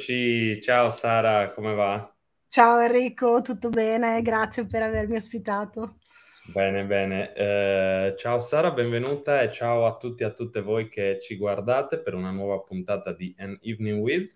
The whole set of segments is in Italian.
Eccoci, ciao Sara, come va? Ciao Enrico, tutto bene? Grazie per avermi ospitato. Bene, bene. Eh, ciao Sara, benvenuta e ciao a tutti e a tutte voi che ci guardate per una nuova puntata di An Evening With.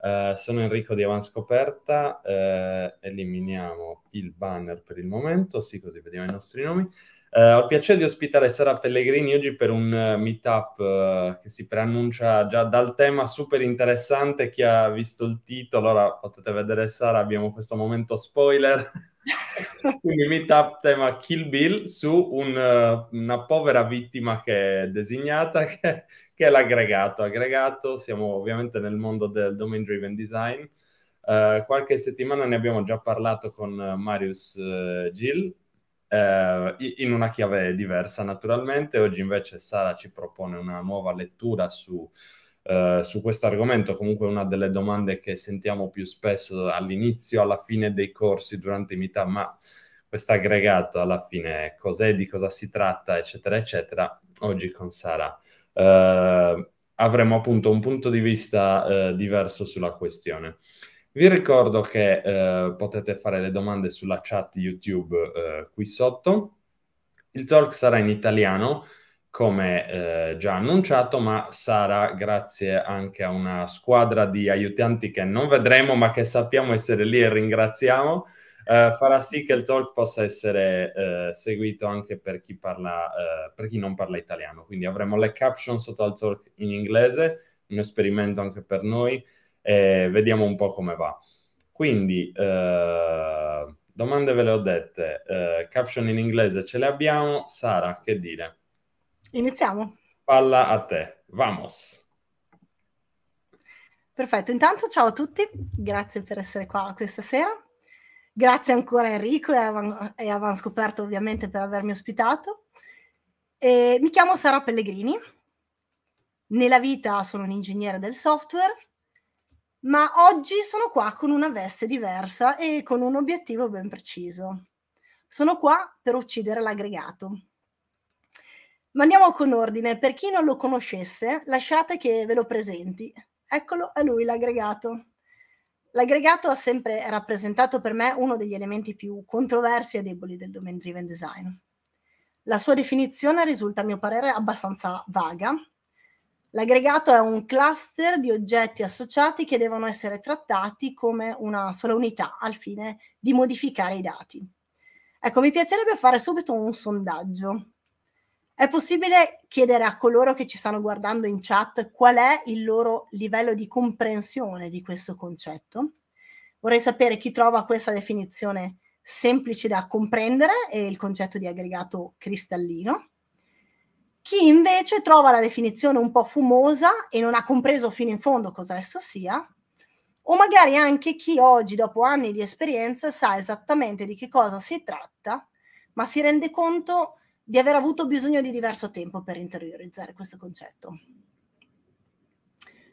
Eh, sono Enrico di Avanscoperta, eh, eliminiamo il banner per il momento, sì così vediamo i nostri nomi. Uh, ho il piacere di ospitare Sara Pellegrini oggi per un uh, meetup uh, che si preannuncia già dal tema super interessante. Chi ha visto il titolo, allora potete vedere Sara, abbiamo questo momento spoiler. Quindi meetup tema Kill Bill su un, una povera vittima che è designata, che, che è l'aggregato. Aggregato, siamo ovviamente nel mondo del domain driven design. qualche settimana ne abbiamo già parlato con Marius Gill, eh, in una chiave diversa naturalmente. Oggi invece Sara ci propone una nuova lettura su, eh, su questo argomento, comunque una delle domande che sentiamo più spesso all'inizio, alla fine dei corsi, durante i meetup, ma questo aggregato alla fine cos'è, di cosa si tratta, eccetera, eccetera. Oggi con Sara eh, avremo appunto un punto di vista eh, diverso sulla questione. Vi ricordo che eh, potete fare le domande sulla chat YouTube eh, qui sotto. Il talk sarà in italiano, come eh, già annunciato, ma sarà grazie anche a una squadra di aiutanti che non vedremo, ma che sappiamo essere lì e ringraziamo. Uh, farà sì che il talk possa essere uh, seguito anche per chi, parla, uh, per chi non parla italiano. Quindi avremo le caption sotto al talk in inglese, un esperimento anche per noi e vediamo un po' come va. Quindi, eh, domande ve le ho dette, eh, caption in inglese ce le abbiamo. Sara, che dire? Iniziamo. Palla a te, vamos. Perfetto, intanto ciao a tutti, grazie per essere qua questa sera. Grazie ancora Enrico e a, Scoperto ovviamente per avermi ospitato. E mi chiamo Sara Pellegrini, nella vita sono un ingegnere del software ma oggi sono qua con una veste diversa e con un obiettivo ben preciso. Sono qua per uccidere l'aggregato. Ma andiamo con ordine, per chi non lo conoscesse, lasciate che ve lo presenti. Eccolo, è lui l'aggregato. L'aggregato ha sempre rappresentato per me uno degli elementi più controversi e deboli del domain driven design. La sua definizione risulta a mio parere abbastanza vaga, L'aggregato è un cluster di oggetti associati che devono essere trattati come una sola unità al fine di modificare i dati. Ecco, mi piacerebbe fare subito un sondaggio. È possibile chiedere a coloro che ci stanno guardando in chat qual è il loro livello di comprensione di questo concetto? Vorrei sapere chi trova questa definizione semplice da comprendere e il concetto di aggregato cristallino chi invece trova la definizione un po' fumosa e non ha compreso fino in fondo cosa esso sia, o magari anche chi oggi, dopo anni di esperienza, sa esattamente di che cosa si tratta, ma si rende conto di aver avuto bisogno di diverso tempo per interiorizzare questo concetto.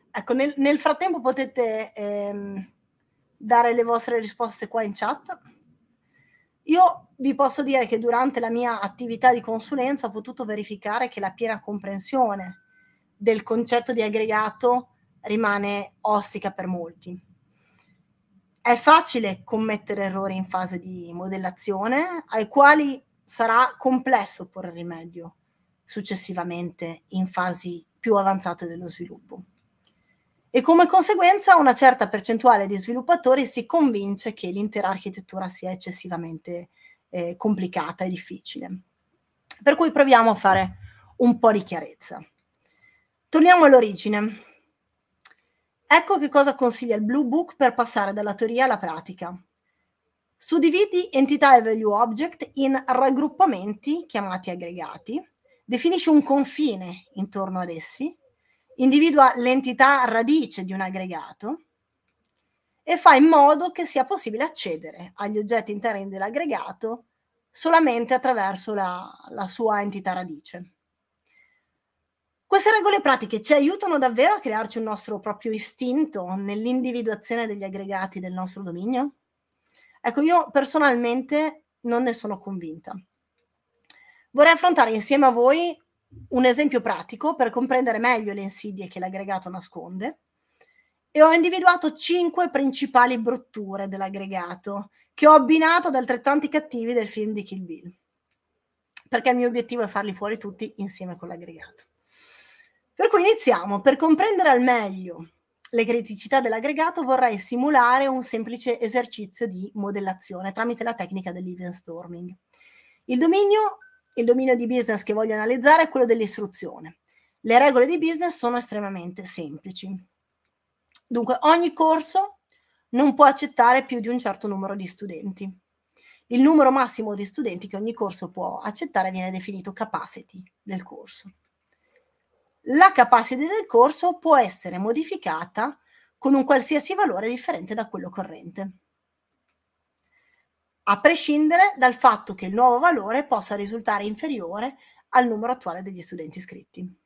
Ecco, nel, nel frattempo potete ehm, dare le vostre risposte qua in chat. Io vi posso dire che durante la mia attività di consulenza ho potuto verificare che la piena comprensione del concetto di aggregato rimane ostica per molti. È facile commettere errori in fase di modellazione ai quali sarà complesso porre rimedio successivamente in fasi più avanzate dello sviluppo e come conseguenza una certa percentuale di sviluppatori si convince che l'intera architettura sia eccessivamente eh, complicata e difficile. Per cui proviamo a fare un po' di chiarezza. Torniamo all'origine. Ecco che cosa consiglia il Blue Book per passare dalla teoria alla pratica. Suddividi entità e value object in raggruppamenti chiamati aggregati, definisci un confine intorno ad essi individua l'entità radice di un aggregato e fa in modo che sia possibile accedere agli oggetti interni dell'aggregato solamente attraverso la, la sua entità radice. Queste regole pratiche ci aiutano davvero a crearci un nostro proprio istinto nell'individuazione degli aggregati del nostro dominio? Ecco, io personalmente non ne sono convinta. Vorrei affrontare insieme a voi un esempio pratico per comprendere meglio le insidie che l'aggregato nasconde e ho individuato cinque principali brutture dell'aggregato che ho abbinato ad altrettanti cattivi del film di Kill Bill, perché il mio obiettivo è farli fuori tutti insieme con l'aggregato. Per cui iniziamo, per comprendere al meglio le criticità dell'aggregato vorrei simulare un semplice esercizio di modellazione tramite la tecnica dell'event storming. Il dominio il dominio di business che voglio analizzare è quello dell'istruzione. Le regole di business sono estremamente semplici. Dunque, ogni corso non può accettare più di un certo numero di studenti. Il numero massimo di studenti che ogni corso può accettare viene definito capacity del corso. La capacity del corso può essere modificata con un qualsiasi valore differente da quello corrente a prescindere dal fatto che il nuovo valore possa risultare inferiore al numero attuale degli studenti iscritti.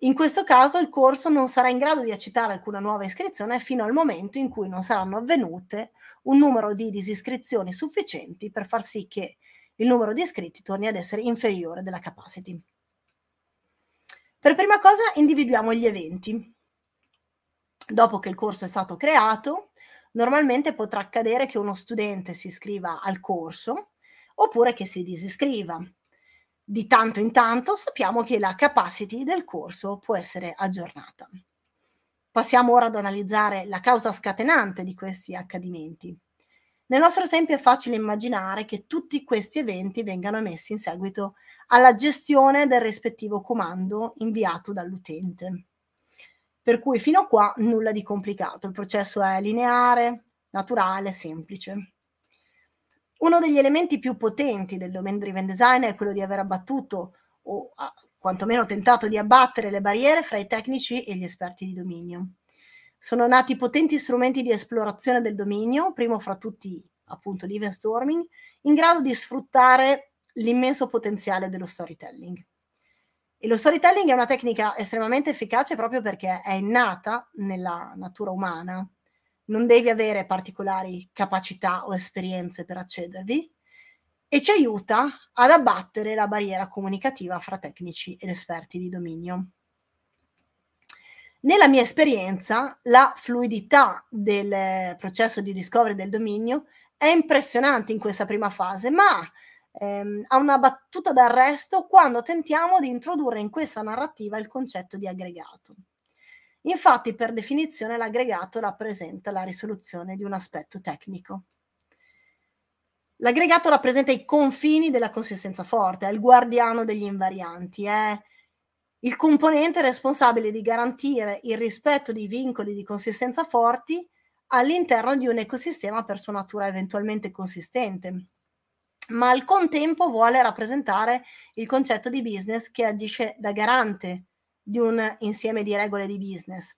In questo caso il corso non sarà in grado di accettare alcuna nuova iscrizione fino al momento in cui non saranno avvenute un numero di disiscrizioni sufficienti per far sì che il numero di iscritti torni ad essere inferiore della capacity. Per prima cosa individuiamo gli eventi. Dopo che il corso è stato creato, normalmente potrà accadere che uno studente si iscriva al corso oppure che si disiscriva. Di tanto in tanto sappiamo che la capacity del corso può essere aggiornata. Passiamo ora ad analizzare la causa scatenante di questi accadimenti. Nel nostro esempio è facile immaginare che tutti questi eventi vengano messi in seguito alla gestione del rispettivo comando inviato dall'utente. Per cui fino a qua nulla di complicato, il processo è lineare, naturale, semplice. Uno degli elementi più potenti del domain driven design è quello di aver abbattuto o quantomeno tentato di abbattere le barriere fra i tecnici e gli esperti di dominio. Sono nati potenti strumenti di esplorazione del dominio, primo fra tutti appunto l'event storming, in grado di sfruttare l'immenso potenziale dello storytelling. E lo storytelling è una tecnica estremamente efficace proprio perché è nata nella natura umana. Non devi avere particolari capacità o esperienze per accedervi e ci aiuta ad abbattere la barriera comunicativa fra tecnici ed esperti di dominio. Nella mia esperienza, la fluidità del processo di discovery del dominio è impressionante in questa prima fase, ma ehm, a una battuta d'arresto quando tentiamo di introdurre in questa narrativa il concetto di aggregato. Infatti, per definizione, l'aggregato rappresenta la risoluzione di un aspetto tecnico. L'aggregato rappresenta i confini della consistenza forte, è il guardiano degli invarianti, è il componente responsabile di garantire il rispetto dei vincoli di consistenza forti all'interno di un ecosistema per sua natura eventualmente consistente ma al contempo vuole rappresentare il concetto di business che agisce da garante di un insieme di regole di business.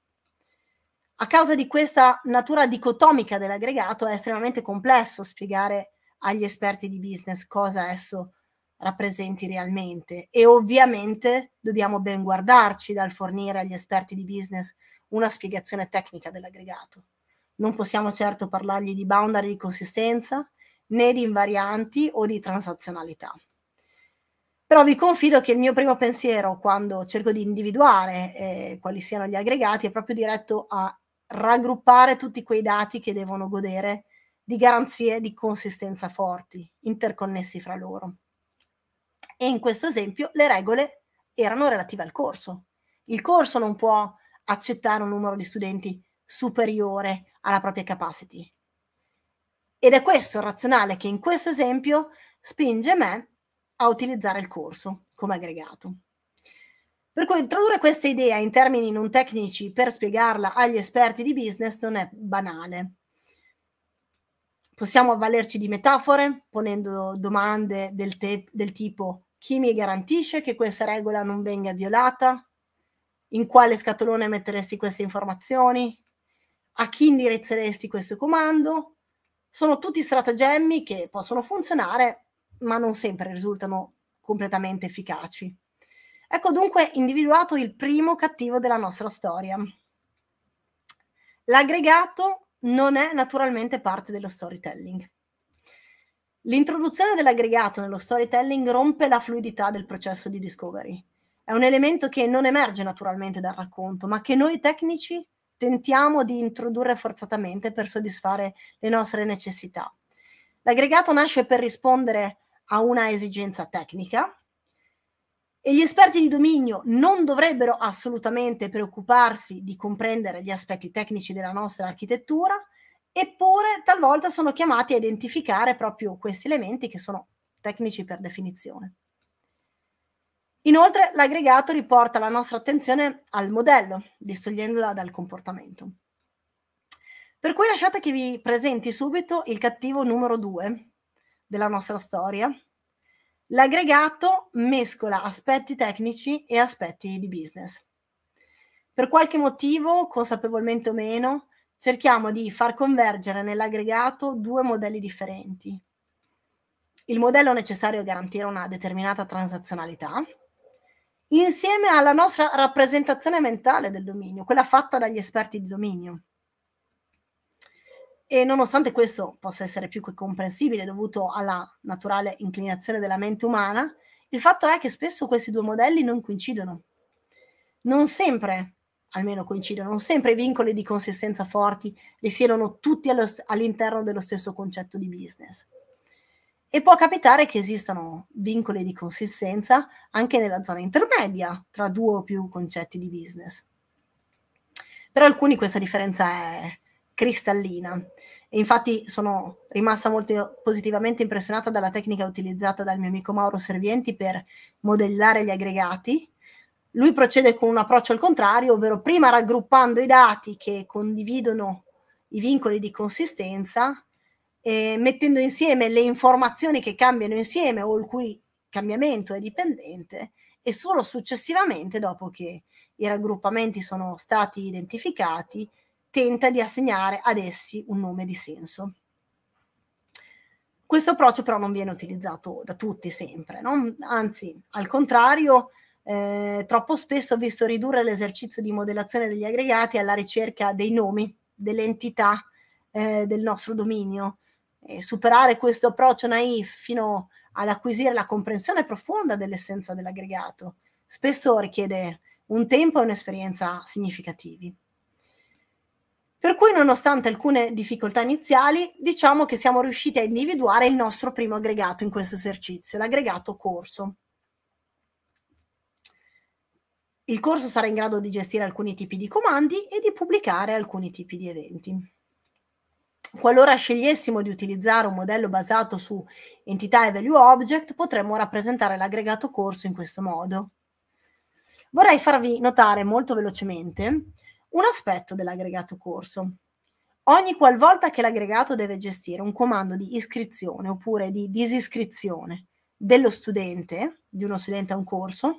A causa di questa natura dicotomica dell'aggregato è estremamente complesso spiegare agli esperti di business cosa esso rappresenti realmente e ovviamente dobbiamo ben guardarci dal fornire agli esperti di business una spiegazione tecnica dell'aggregato. Non possiamo certo parlargli di boundary di consistenza, né di invarianti o di transazionalità. Però vi confido che il mio primo pensiero quando cerco di individuare eh, quali siano gli aggregati è proprio diretto a raggruppare tutti quei dati che devono godere di garanzie di consistenza forti, interconnessi fra loro. E in questo esempio le regole erano relative al corso. Il corso non può accettare un numero di studenti superiore alla propria capacity. Ed è questo il razionale che in questo esempio spinge me a utilizzare il corso come aggregato. Per cui tradurre questa idea in termini non tecnici per spiegarla agli esperti di business non è banale. Possiamo avvalerci di metafore, ponendo domande del, del tipo chi mi garantisce che questa regola non venga violata? In quale scatolone metteresti queste informazioni? A chi indirizzeresti questo comando? Sono tutti stratagemmi che possono funzionare, ma non sempre risultano completamente efficaci. Ecco dunque individuato il primo cattivo della nostra storia. L'aggregato non è naturalmente parte dello storytelling. L'introduzione dell'aggregato nello storytelling rompe la fluidità del processo di discovery. È un elemento che non emerge naturalmente dal racconto, ma che noi tecnici tentiamo di introdurre forzatamente per soddisfare le nostre necessità. L'aggregato nasce per rispondere a una esigenza tecnica e gli esperti di dominio non dovrebbero assolutamente preoccuparsi di comprendere gli aspetti tecnici della nostra architettura, eppure talvolta sono chiamati a identificare proprio questi elementi che sono tecnici per definizione. Inoltre l'aggregato riporta la nostra attenzione al modello, distogliendola dal comportamento. Per cui lasciate che vi presenti subito il cattivo numero 2 della nostra storia. L'aggregato mescola aspetti tecnici e aspetti di business. Per qualche motivo, consapevolmente o meno, cerchiamo di far convergere nell'aggregato due modelli differenti. Il modello necessario a garantire una determinata transazionalità, insieme alla nostra rappresentazione mentale del dominio, quella fatta dagli esperti di dominio. E nonostante questo possa essere più che comprensibile dovuto alla naturale inclinazione della mente umana, il fatto è che spesso questi due modelli non coincidono. Non sempre, almeno coincidono, non sempre i vincoli di consistenza forti risiedono tutti allo, all'interno dello stesso concetto di business. E può capitare che esistano vincoli di consistenza anche nella zona intermedia tra due o più concetti di business. Per alcuni questa differenza è cristallina e infatti sono rimasta molto positivamente impressionata dalla tecnica utilizzata dal mio amico Mauro Servienti per modellare gli aggregati. Lui procede con un approccio al contrario, ovvero prima raggruppando i dati che condividono i vincoli di consistenza eh, mettendo insieme le informazioni che cambiano insieme o il cui cambiamento è dipendente e solo successivamente, dopo che i raggruppamenti sono stati identificati, tenta di assegnare ad essi un nome di senso. Questo approccio però non viene utilizzato da tutti sempre, no? anzi al contrario eh, troppo spesso ho visto ridurre l'esercizio di modellazione degli aggregati alla ricerca dei nomi, delle entità eh, del nostro dominio, superare questo approccio naif fino ad acquisire la comprensione profonda dell'essenza dell'aggregato spesso richiede un tempo e un'esperienza significativi. Per cui, nonostante alcune difficoltà iniziali, diciamo che siamo riusciti a individuare il nostro primo aggregato in questo esercizio, l'aggregato corso. Il corso sarà in grado di gestire alcuni tipi di comandi e di pubblicare alcuni tipi di eventi. Qualora scegliessimo di utilizzare un modello basato su entità e value object, potremmo rappresentare l'aggregato corso in questo modo. Vorrei farvi notare molto velocemente un aspetto dell'aggregato corso. Ogni qualvolta che l'aggregato deve gestire un comando di iscrizione oppure di disiscrizione dello studente, di uno studente a un corso,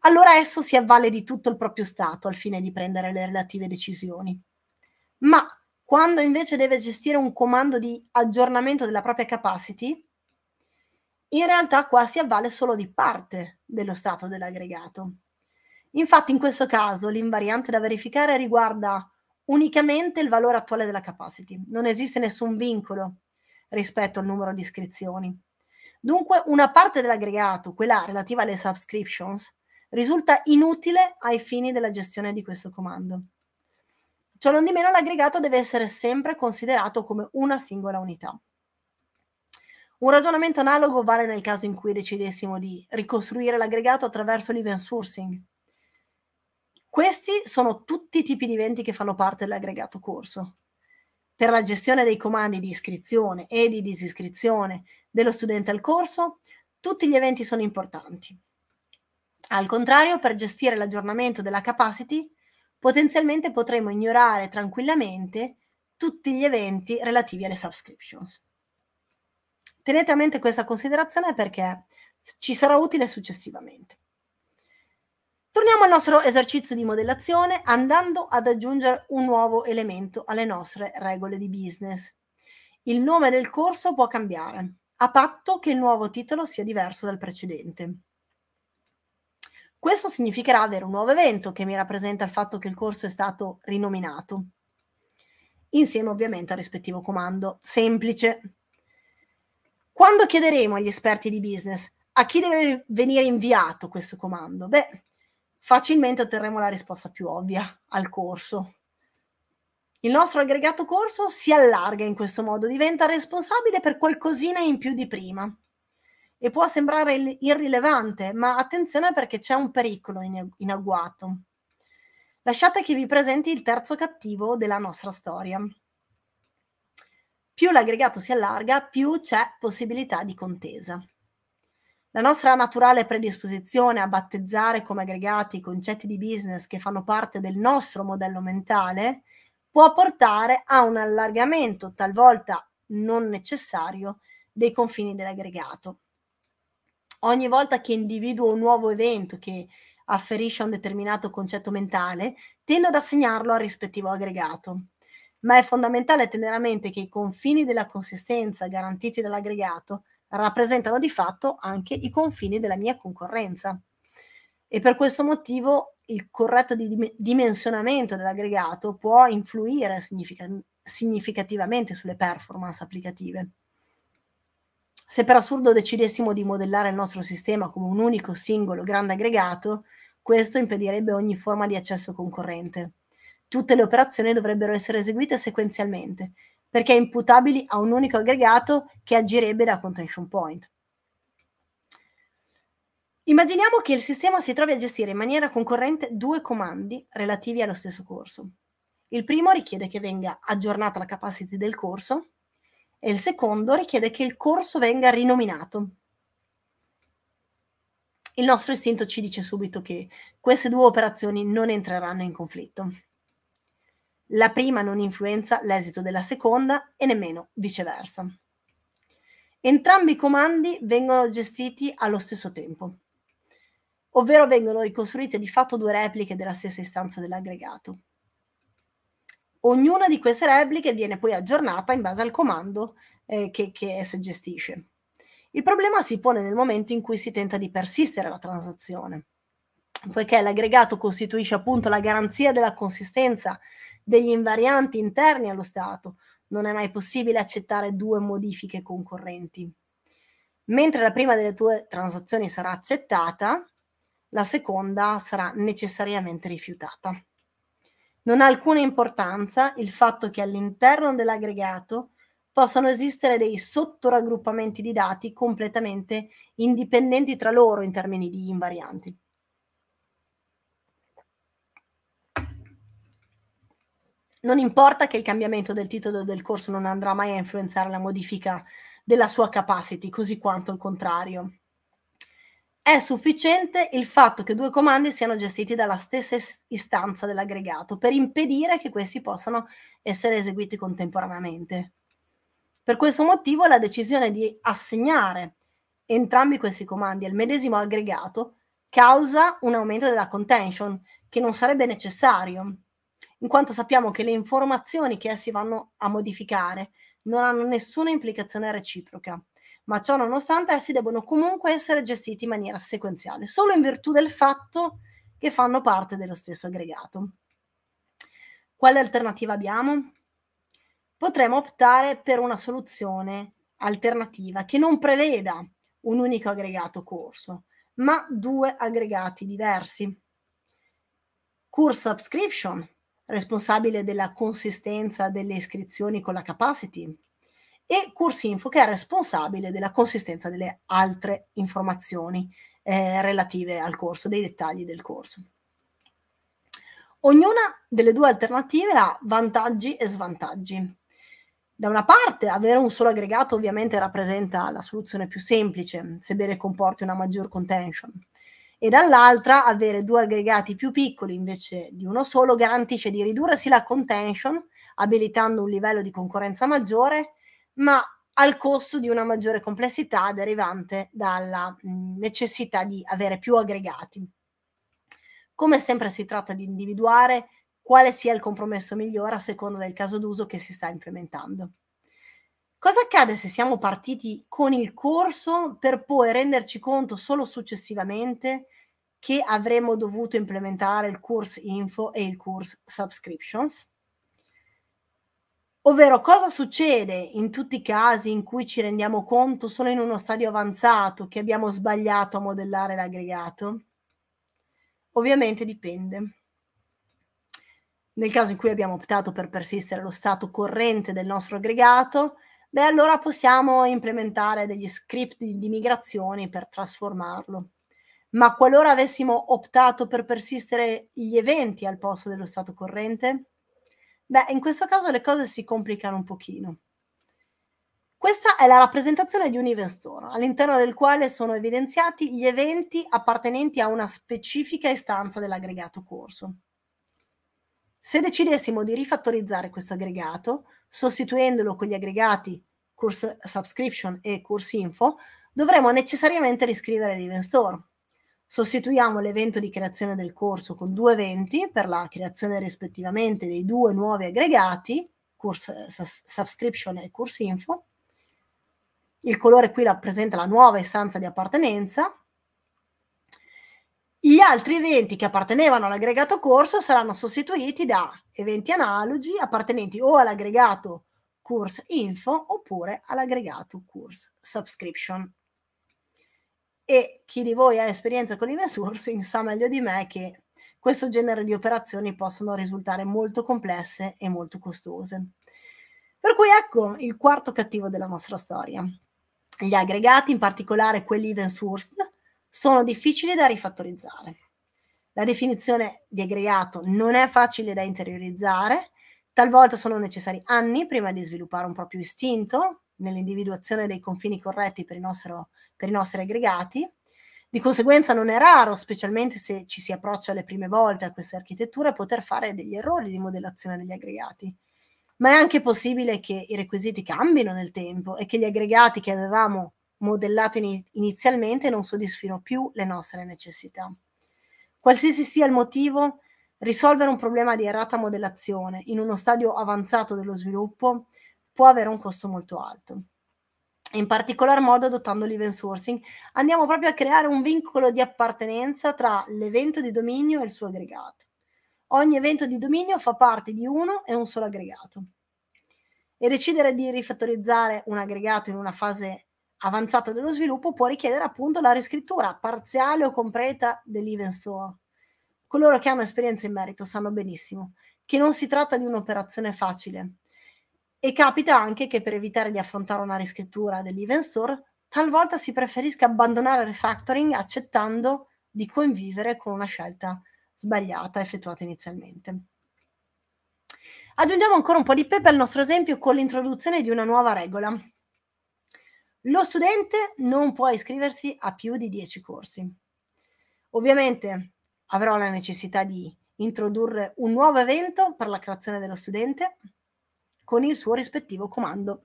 allora esso si avvale di tutto il proprio stato al fine di prendere le relative decisioni. Ma quando invece deve gestire un comando di aggiornamento della propria capacity, in realtà qua si avvale solo di parte dello stato dell'aggregato. Infatti in questo caso l'invariante da verificare riguarda unicamente il valore attuale della capacity. Non esiste nessun vincolo rispetto al numero di iscrizioni. Dunque una parte dell'aggregato, quella relativa alle subscriptions, risulta inutile ai fini della gestione di questo comando. Ciò non di meno l'aggregato deve essere sempre considerato come una singola unità. Un ragionamento analogo vale nel caso in cui decidessimo di ricostruire l'aggregato attraverso l'event sourcing. Questi sono tutti i tipi di eventi che fanno parte dell'aggregato corso. Per la gestione dei comandi di iscrizione e di disiscrizione dello studente al corso, tutti gli eventi sono importanti. Al contrario, per gestire l'aggiornamento della capacity, potenzialmente potremo ignorare tranquillamente tutti gli eventi relativi alle subscriptions. Tenete a mente questa considerazione perché ci sarà utile successivamente. Torniamo al nostro esercizio di modellazione andando ad aggiungere un nuovo elemento alle nostre regole di business. Il nome del corso può cambiare, a patto che il nuovo titolo sia diverso dal precedente. Questo significherà avere un nuovo evento che mi rappresenta il fatto che il corso è stato rinominato, insieme ovviamente al rispettivo comando. Semplice. Quando chiederemo agli esperti di business a chi deve venire inviato questo comando? Beh, facilmente otterremo la risposta più ovvia al corso. Il nostro aggregato corso si allarga in questo modo, diventa responsabile per qualcosina in più di prima e può sembrare irrilevante, ma attenzione perché c'è un pericolo in, in agguato. Lasciate che vi presenti il terzo cattivo della nostra storia. Più l'aggregato si allarga, più c'è possibilità di contesa. La nostra naturale predisposizione a battezzare come aggregati i concetti di business che fanno parte del nostro modello mentale può portare a un allargamento talvolta non necessario dei confini dell'aggregato ogni volta che individuo un nuovo evento che afferisce a un determinato concetto mentale, tendo ad assegnarlo al rispettivo aggregato. Ma è fondamentale tenere a mente che i confini della consistenza garantiti dall'aggregato rappresentano di fatto anche i confini della mia concorrenza. E per questo motivo il corretto dimensionamento dell'aggregato può influire significativamente sulle performance applicative. Se per assurdo decidessimo di modellare il nostro sistema come un unico singolo grande aggregato, questo impedirebbe ogni forma di accesso concorrente. Tutte le operazioni dovrebbero essere eseguite sequenzialmente, perché imputabili a un unico aggregato che agirebbe da contention point. Immaginiamo che il sistema si trovi a gestire in maniera concorrente due comandi relativi allo stesso corso. Il primo richiede che venga aggiornata la capacity del corso e il secondo richiede che il corso venga rinominato. Il nostro istinto ci dice subito che queste due operazioni non entreranno in conflitto. La prima non influenza l'esito della seconda e nemmeno viceversa. Entrambi i comandi vengono gestiti allo stesso tempo, ovvero vengono ricostruite di fatto due repliche della stessa istanza dell'aggregato. Ognuna di queste repliche viene poi aggiornata in base al comando eh, che, che esse gestisce. Il problema si pone nel momento in cui si tenta di persistere la transazione, poiché l'aggregato costituisce appunto la garanzia della consistenza degli invarianti interni allo Stato, non è mai possibile accettare due modifiche concorrenti. Mentre la prima delle tue transazioni sarà accettata, la seconda sarà necessariamente rifiutata. Non ha alcuna importanza il fatto che all'interno dell'aggregato possano esistere dei sottoraggruppamenti di dati completamente indipendenti tra loro in termini di invarianti. Non importa che il cambiamento del titolo del corso non andrà mai a influenzare la modifica della sua capacity, così quanto il contrario è sufficiente il fatto che due comandi siano gestiti dalla stessa istanza dell'aggregato per impedire che questi possano essere eseguiti contemporaneamente. Per questo motivo la decisione di assegnare entrambi questi comandi al medesimo aggregato causa un aumento della contention che non sarebbe necessario, in quanto sappiamo che le informazioni che essi vanno a modificare non hanno nessuna implicazione reciproca ma ciò nonostante essi debbono comunque essere gestiti in maniera sequenziale, solo in virtù del fatto che fanno parte dello stesso aggregato. Quale alternativa abbiamo? Potremmo optare per una soluzione alternativa che non preveda un unico aggregato corso, ma due aggregati diversi. Course Subscription, responsabile della consistenza delle iscrizioni con la capacity, e Cursinfo che è responsabile della consistenza delle altre informazioni eh, relative al corso, dei dettagli del corso. Ognuna delle due alternative ha vantaggi e svantaggi. Da una parte, avere un solo aggregato ovviamente rappresenta la soluzione più semplice, sebbene comporti una maggior contention. E dall'altra, avere due aggregati più piccoli invece di uno solo garantisce di ridursi la contention, abilitando un livello di concorrenza maggiore, ma al costo di una maggiore complessità derivante dalla necessità di avere più aggregati. Come sempre si tratta di individuare quale sia il compromesso migliore a seconda del caso d'uso che si sta implementando. Cosa accade se siamo partiti con il corso per poi renderci conto solo successivamente che avremmo dovuto implementare il course info e il course subscriptions? Ovvero cosa succede in tutti i casi in cui ci rendiamo conto solo in uno stadio avanzato che abbiamo sbagliato a modellare l'aggregato? Ovviamente dipende. Nel caso in cui abbiamo optato per persistere lo stato corrente del nostro aggregato, beh allora possiamo implementare degli script di migrazioni per trasformarlo. Ma qualora avessimo optato per persistere gli eventi al posto dello stato corrente, Beh, in questo caso le cose si complicano un pochino. Questa è la rappresentazione di un event store, all'interno del quale sono evidenziati gli eventi appartenenti a una specifica istanza dell'aggregato corso. Se decidessimo di rifattorizzare questo aggregato, sostituendolo con gli aggregati course subscription e course info, dovremmo necessariamente riscrivere l'event store, Sostituiamo l'evento di creazione del corso con due eventi per la creazione rispettivamente dei due nuovi aggregati, course, subscription e course info. Il colore qui rappresenta la nuova istanza di appartenenza. Gli altri eventi che appartenevano all'aggregato corso saranno sostituiti da eventi analogi appartenenti o all'aggregato course info oppure all'aggregato course subscription. E chi di voi ha esperienza con l'event sourcing sa meglio di me che questo genere di operazioni possono risultare molto complesse e molto costose. Per cui ecco il quarto cattivo della nostra storia. Gli aggregati, in particolare quelli event sourced, sono difficili da rifattorizzare. La definizione di aggregato non è facile da interiorizzare, talvolta sono necessari anni prima di sviluppare un proprio istinto nell'individuazione dei confini corretti per, nostro, per i nostri aggregati. Di conseguenza non è raro, specialmente se ci si approccia le prime volte a queste architetture, poter fare degli errori di modellazione degli aggregati. Ma è anche possibile che i requisiti cambino nel tempo e che gli aggregati che avevamo modellato inizialmente non soddisfino più le nostre necessità. Qualsiasi sia il motivo, risolvere un problema di errata modellazione in uno stadio avanzato dello sviluppo può avere un costo molto alto. In particolar modo adottando l'event sourcing andiamo proprio a creare un vincolo di appartenenza tra l'evento di dominio e il suo aggregato. Ogni evento di dominio fa parte di uno e un solo aggregato. E decidere di rifattorizzare un aggregato in una fase avanzata dello sviluppo può richiedere appunto la riscrittura parziale o completa dell'event store. Coloro che hanno esperienza in merito sanno benissimo che non si tratta di un'operazione facile, e capita anche che per evitare di affrontare una riscrittura dell'event store, talvolta si preferisca abbandonare il refactoring accettando di convivere con una scelta sbagliata effettuata inizialmente. Aggiungiamo ancora un po' di pepe al nostro esempio con l'introduzione di una nuova regola. Lo studente non può iscriversi a più di 10 corsi. Ovviamente avrò la necessità di introdurre un nuovo evento per la creazione dello studente con il suo rispettivo comando.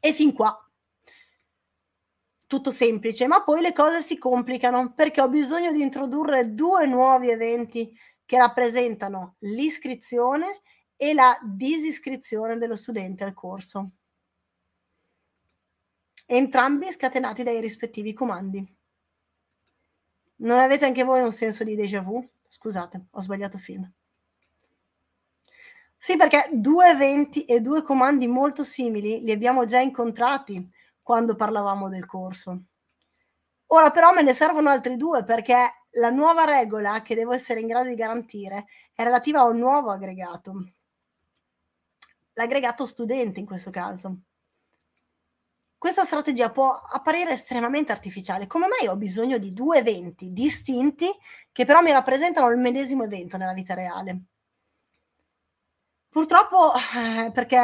E fin qua. Tutto semplice, ma poi le cose si complicano perché ho bisogno di introdurre due nuovi eventi che rappresentano l'iscrizione e la disiscrizione dello studente al corso, entrambi scatenati dai rispettivi comandi. Non avete anche voi un senso di déjà vu? Scusate, ho sbagliato film. Sì, perché due eventi e due comandi molto simili li abbiamo già incontrati quando parlavamo del corso. Ora però me ne servono altri due perché la nuova regola che devo essere in grado di garantire è relativa a un nuovo aggregato, l'aggregato studente in questo caso. Questa strategia può apparire estremamente artificiale. Come mai ho bisogno di due eventi distinti che però mi rappresentano il medesimo evento nella vita reale? Purtroppo eh, perché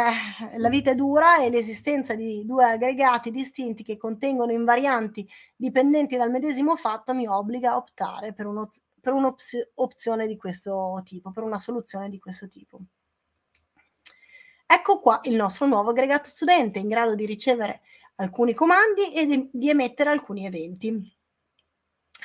la vita è dura e l'esistenza di due aggregati distinti che contengono invarianti dipendenti dal medesimo fatto mi obbliga a optare per, uno, per un'opzione di questo tipo, per una soluzione di questo tipo. Ecco qua il nostro nuovo aggregato studente in grado di ricevere alcuni comandi e di emettere alcuni eventi.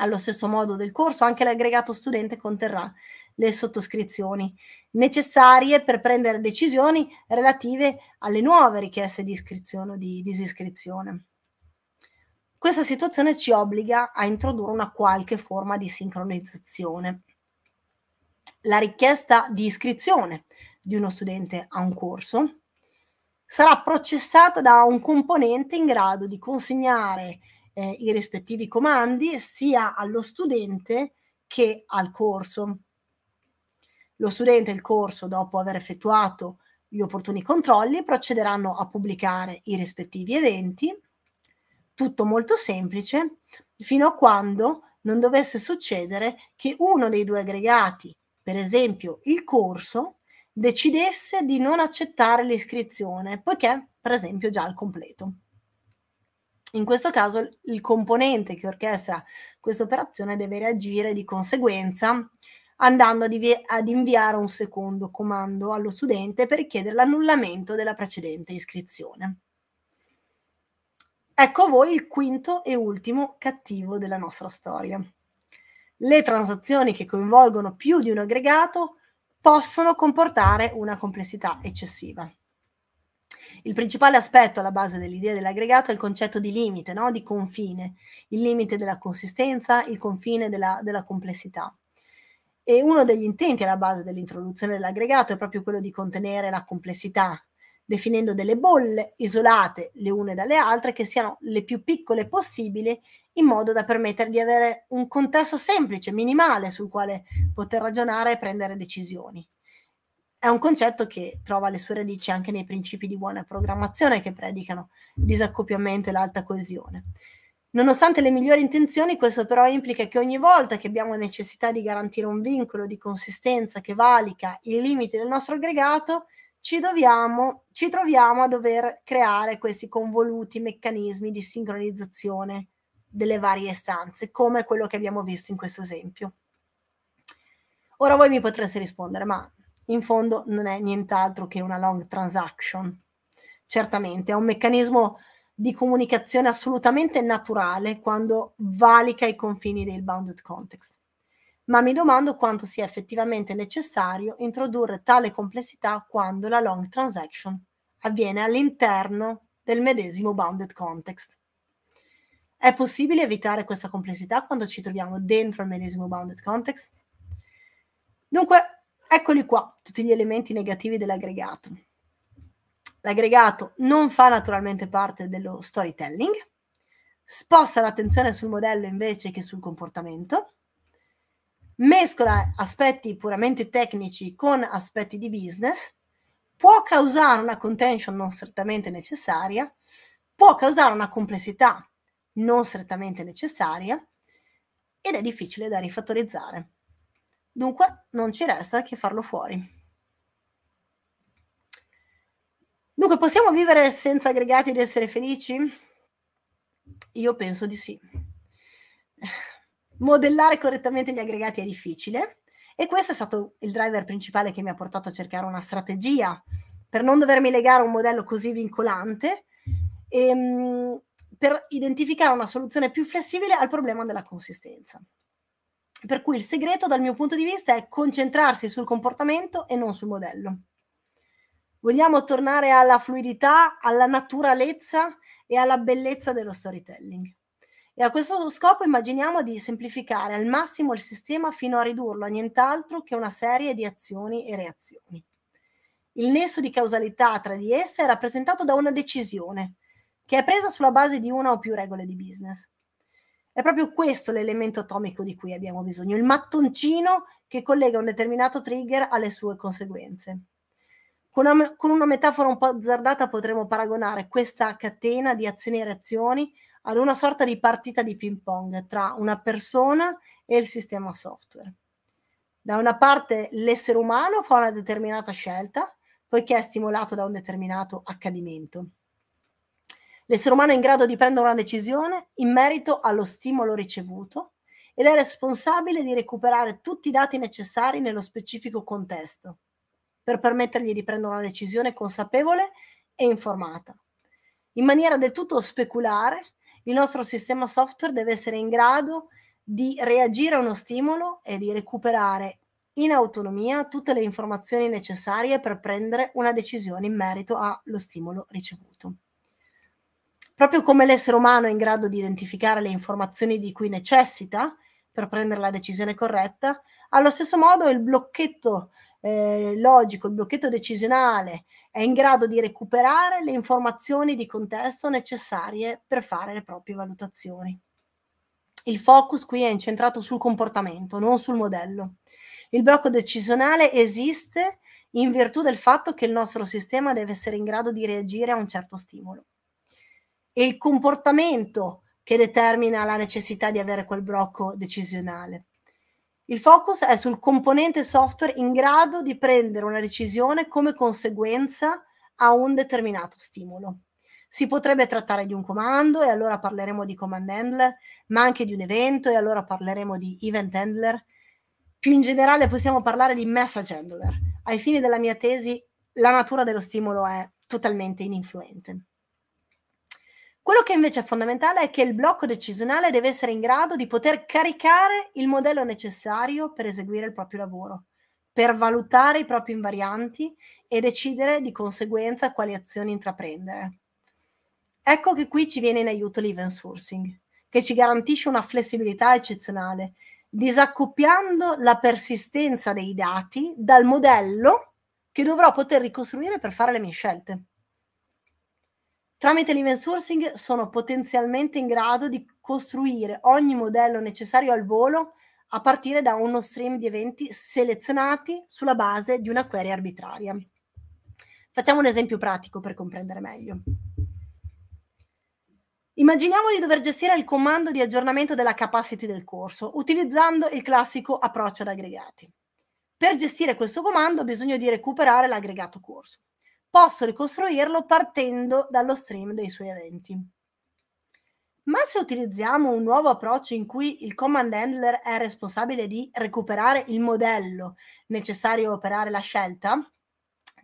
Allo stesso modo del corso, anche l'aggregato studente conterrà le sottoscrizioni necessarie per prendere decisioni relative alle nuove richieste di iscrizione o di disiscrizione. Questa situazione ci obbliga a introdurre una qualche forma di sincronizzazione. La richiesta di iscrizione di uno studente a un corso sarà processata da un componente in grado di consegnare eh, i rispettivi comandi sia allo studente che al corso. Lo studente e il corso, dopo aver effettuato gli opportuni controlli, procederanno a pubblicare i rispettivi eventi. Tutto molto semplice, fino a quando non dovesse succedere che uno dei due aggregati, per esempio il corso, decidesse di non accettare l'iscrizione, poiché per esempio già al completo. In questo caso il componente che orchestra questa operazione deve reagire di conseguenza andando ad, ad inviare un secondo comando allo studente per chiedere l'annullamento della precedente iscrizione. Ecco voi il quinto e ultimo cattivo della nostra storia. Le transazioni che coinvolgono più di un aggregato possono comportare una complessità eccessiva. Il principale aspetto alla base dell'idea dell'aggregato è il concetto di limite, no? di confine, il limite della consistenza, il confine della, della complessità. E uno degli intenti alla base dell'introduzione dell'aggregato è proprio quello di contenere la complessità, definendo delle bolle isolate le une dalle altre che siano le più piccole possibili in modo da permettere di avere un contesto semplice, minimale sul quale poter ragionare e prendere decisioni. È un concetto che trova le sue radici anche nei principi di buona programmazione che predicano il disaccoppiamento e l'alta coesione. Nonostante le migliori intenzioni, questo però implica che ogni volta che abbiamo necessità di garantire un vincolo di consistenza che valica i limiti del nostro aggregato, ci, doviamo, ci troviamo a dover creare questi convoluti meccanismi di sincronizzazione delle varie istanze, come quello che abbiamo visto in questo esempio. Ora voi mi potreste rispondere, ma in fondo non è nient'altro che una long transaction. Certamente è un meccanismo di comunicazione assolutamente naturale quando valica i confini del bounded context. Ma mi domando quanto sia effettivamente necessario introdurre tale complessità quando la long transaction avviene all'interno del medesimo bounded context. È possibile evitare questa complessità quando ci troviamo dentro il medesimo bounded context? Dunque, eccoli qua tutti gli elementi negativi dell'aggregato L'aggregato non fa naturalmente parte dello storytelling, sposta l'attenzione sul modello invece che sul comportamento, mescola aspetti puramente tecnici con aspetti di business, può causare una contention non strettamente necessaria, può causare una complessità non strettamente necessaria ed è difficile da rifattorizzare. Dunque non ci resta che farlo fuori. Dunque, possiamo vivere senza aggregati ed essere felici? Io penso di sì. Modellare correttamente gli aggregati è difficile e questo è stato il driver principale che mi ha portato a cercare una strategia per non dovermi legare a un modello così vincolante e um, per identificare una soluzione più flessibile al problema della consistenza. Per cui il segreto dal mio punto di vista è concentrarsi sul comportamento e non sul modello. Vogliamo tornare alla fluidità, alla naturalezza e alla bellezza dello storytelling. E a questo scopo immaginiamo di semplificare al massimo il sistema fino a ridurlo a nient'altro che una serie di azioni e reazioni. Il nesso di causalità tra di esse è rappresentato da una decisione, che è presa sulla base di una o più regole di business. È proprio questo l'elemento atomico di cui abbiamo bisogno, il mattoncino che collega un determinato trigger alle sue conseguenze. Con una, con una metafora un po' azzardata potremmo paragonare questa catena di azioni e reazioni ad una sorta di partita di ping pong tra una persona e il sistema software. Da una parte l'essere umano fa una determinata scelta, poiché è stimolato da un determinato accadimento. L'essere umano è in grado di prendere una decisione in merito allo stimolo ricevuto ed è responsabile di recuperare tutti i dati necessari nello specifico contesto per permettergli di prendere una decisione consapevole e informata. In maniera del tutto speculare, il nostro sistema software deve essere in grado di reagire a uno stimolo e di recuperare in autonomia tutte le informazioni necessarie per prendere una decisione in merito allo stimolo ricevuto. Proprio come l'essere umano è in grado di identificare le informazioni di cui necessita per prendere la decisione corretta, allo stesso modo il blocchetto eh, logico, il blocchetto decisionale è in grado di recuperare le informazioni di contesto necessarie per fare le proprie valutazioni. Il focus qui è incentrato sul comportamento, non sul modello. Il blocco decisionale esiste in virtù del fatto che il nostro sistema deve essere in grado di reagire a un certo stimolo. E il comportamento che determina la necessità di avere quel blocco decisionale. Il focus è sul componente software in grado di prendere una decisione come conseguenza a un determinato stimolo. Si potrebbe trattare di un comando e allora parleremo di command handler, ma anche di un evento e allora parleremo di event handler. Più in generale possiamo parlare di message handler. Ai fini della mia tesi, la natura dello stimolo è totalmente ininfluente. Quello che invece è fondamentale è che il blocco decisionale deve essere in grado di poter caricare il modello necessario per eseguire il proprio lavoro, per valutare i propri invarianti e decidere di conseguenza quali azioni intraprendere. Ecco che qui ci viene in aiuto l'event sourcing, che ci garantisce una flessibilità eccezionale, disaccoppiando la persistenza dei dati dal modello che dovrò poter ricostruire per fare le mie scelte. Tramite l'event sourcing sono potenzialmente in grado di costruire ogni modello necessario al volo a partire da uno stream di eventi selezionati sulla base di una query arbitraria. Facciamo un esempio pratico per comprendere meglio. Immaginiamo di dover gestire il comando di aggiornamento della capacity del corso utilizzando il classico approccio ad aggregati. Per gestire questo comando ho bisogno di recuperare l'aggregato corso posso ricostruirlo partendo dallo stream dei suoi eventi. Ma se utilizziamo un nuovo approccio in cui il command handler è responsabile di recuperare il modello necessario a operare la scelta,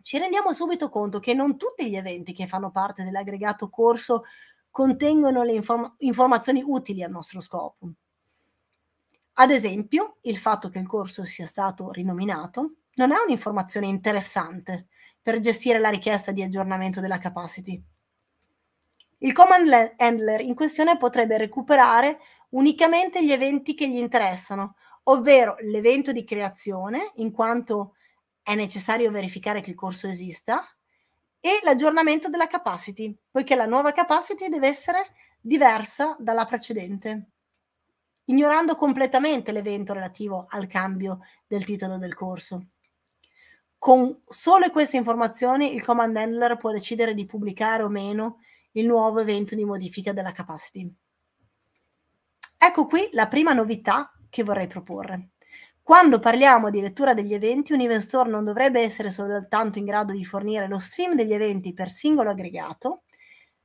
ci rendiamo subito conto che non tutti gli eventi che fanno parte dell'aggregato corso contengono le inform- informazioni utili al nostro scopo. Ad esempio, il fatto che il corso sia stato rinominato non è un'informazione interessante per gestire la richiesta di aggiornamento della capacity. Il command handler in questione potrebbe recuperare unicamente gli eventi che gli interessano, ovvero l'evento di creazione, in quanto è necessario verificare che il corso esista, e l'aggiornamento della capacity, poiché la nuova capacity deve essere diversa dalla precedente, ignorando completamente l'evento relativo al cambio del titolo del corso con solo queste informazioni il command handler può decidere di pubblicare o meno il nuovo evento di modifica della capacity. Ecco qui la prima novità che vorrei proporre. Quando parliamo di lettura degli eventi, un event store non dovrebbe essere soltanto in grado di fornire lo stream degli eventi per singolo aggregato,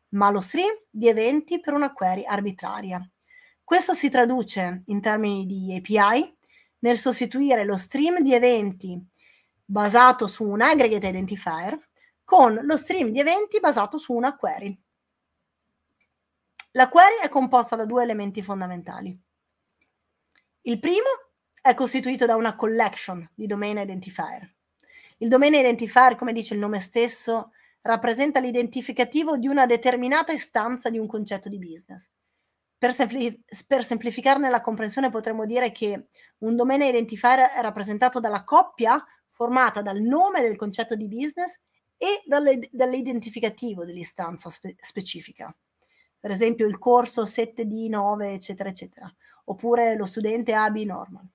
ma lo stream di eventi per una query arbitraria. Questo si traduce in termini di API nel sostituire lo stream di eventi basato su un aggregate identifier con lo stream di eventi basato su una query. La query è composta da due elementi fondamentali. Il primo è costituito da una collection di domain identifier. Il domain identifier, come dice il nome stesso, rappresenta l'identificativo di una determinata istanza di un concetto di business. Per, sempli- per, semplificarne la comprensione potremmo dire che un domain identifier è rappresentato dalla coppia formata dal nome del concetto di business e dalle, dall'identificativo dell'istanza spe- specifica. Per esempio il corso 7D9, eccetera, eccetera, oppure lo studente AB Normal.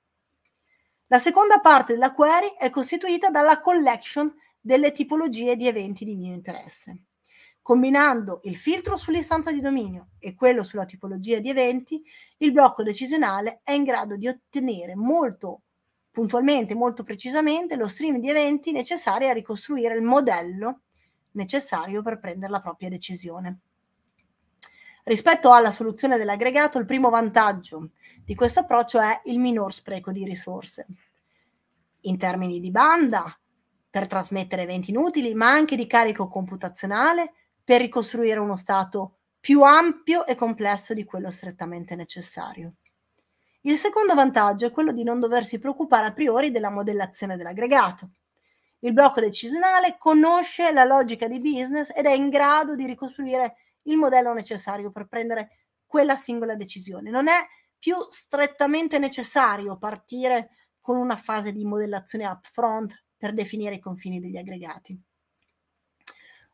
La seconda parte della query è costituita dalla collection delle tipologie di eventi di mio interesse. Combinando il filtro sull'istanza di dominio e quello sulla tipologia di eventi, il blocco decisionale è in grado di ottenere molto puntualmente, molto precisamente, lo stream di eventi necessari a ricostruire il modello necessario per prendere la propria decisione. Rispetto alla soluzione dell'aggregato, il primo vantaggio di questo approccio è il minor spreco di risorse in termini di banda per trasmettere eventi inutili, ma anche di carico computazionale per ricostruire uno stato più ampio e complesso di quello strettamente necessario. Il secondo vantaggio è quello di non doversi preoccupare a priori della modellazione dell'aggregato. Il blocco decisionale conosce la logica di business ed è in grado di ricostruire il modello necessario per prendere quella singola decisione. Non è più strettamente necessario partire con una fase di modellazione upfront per definire i confini degli aggregati.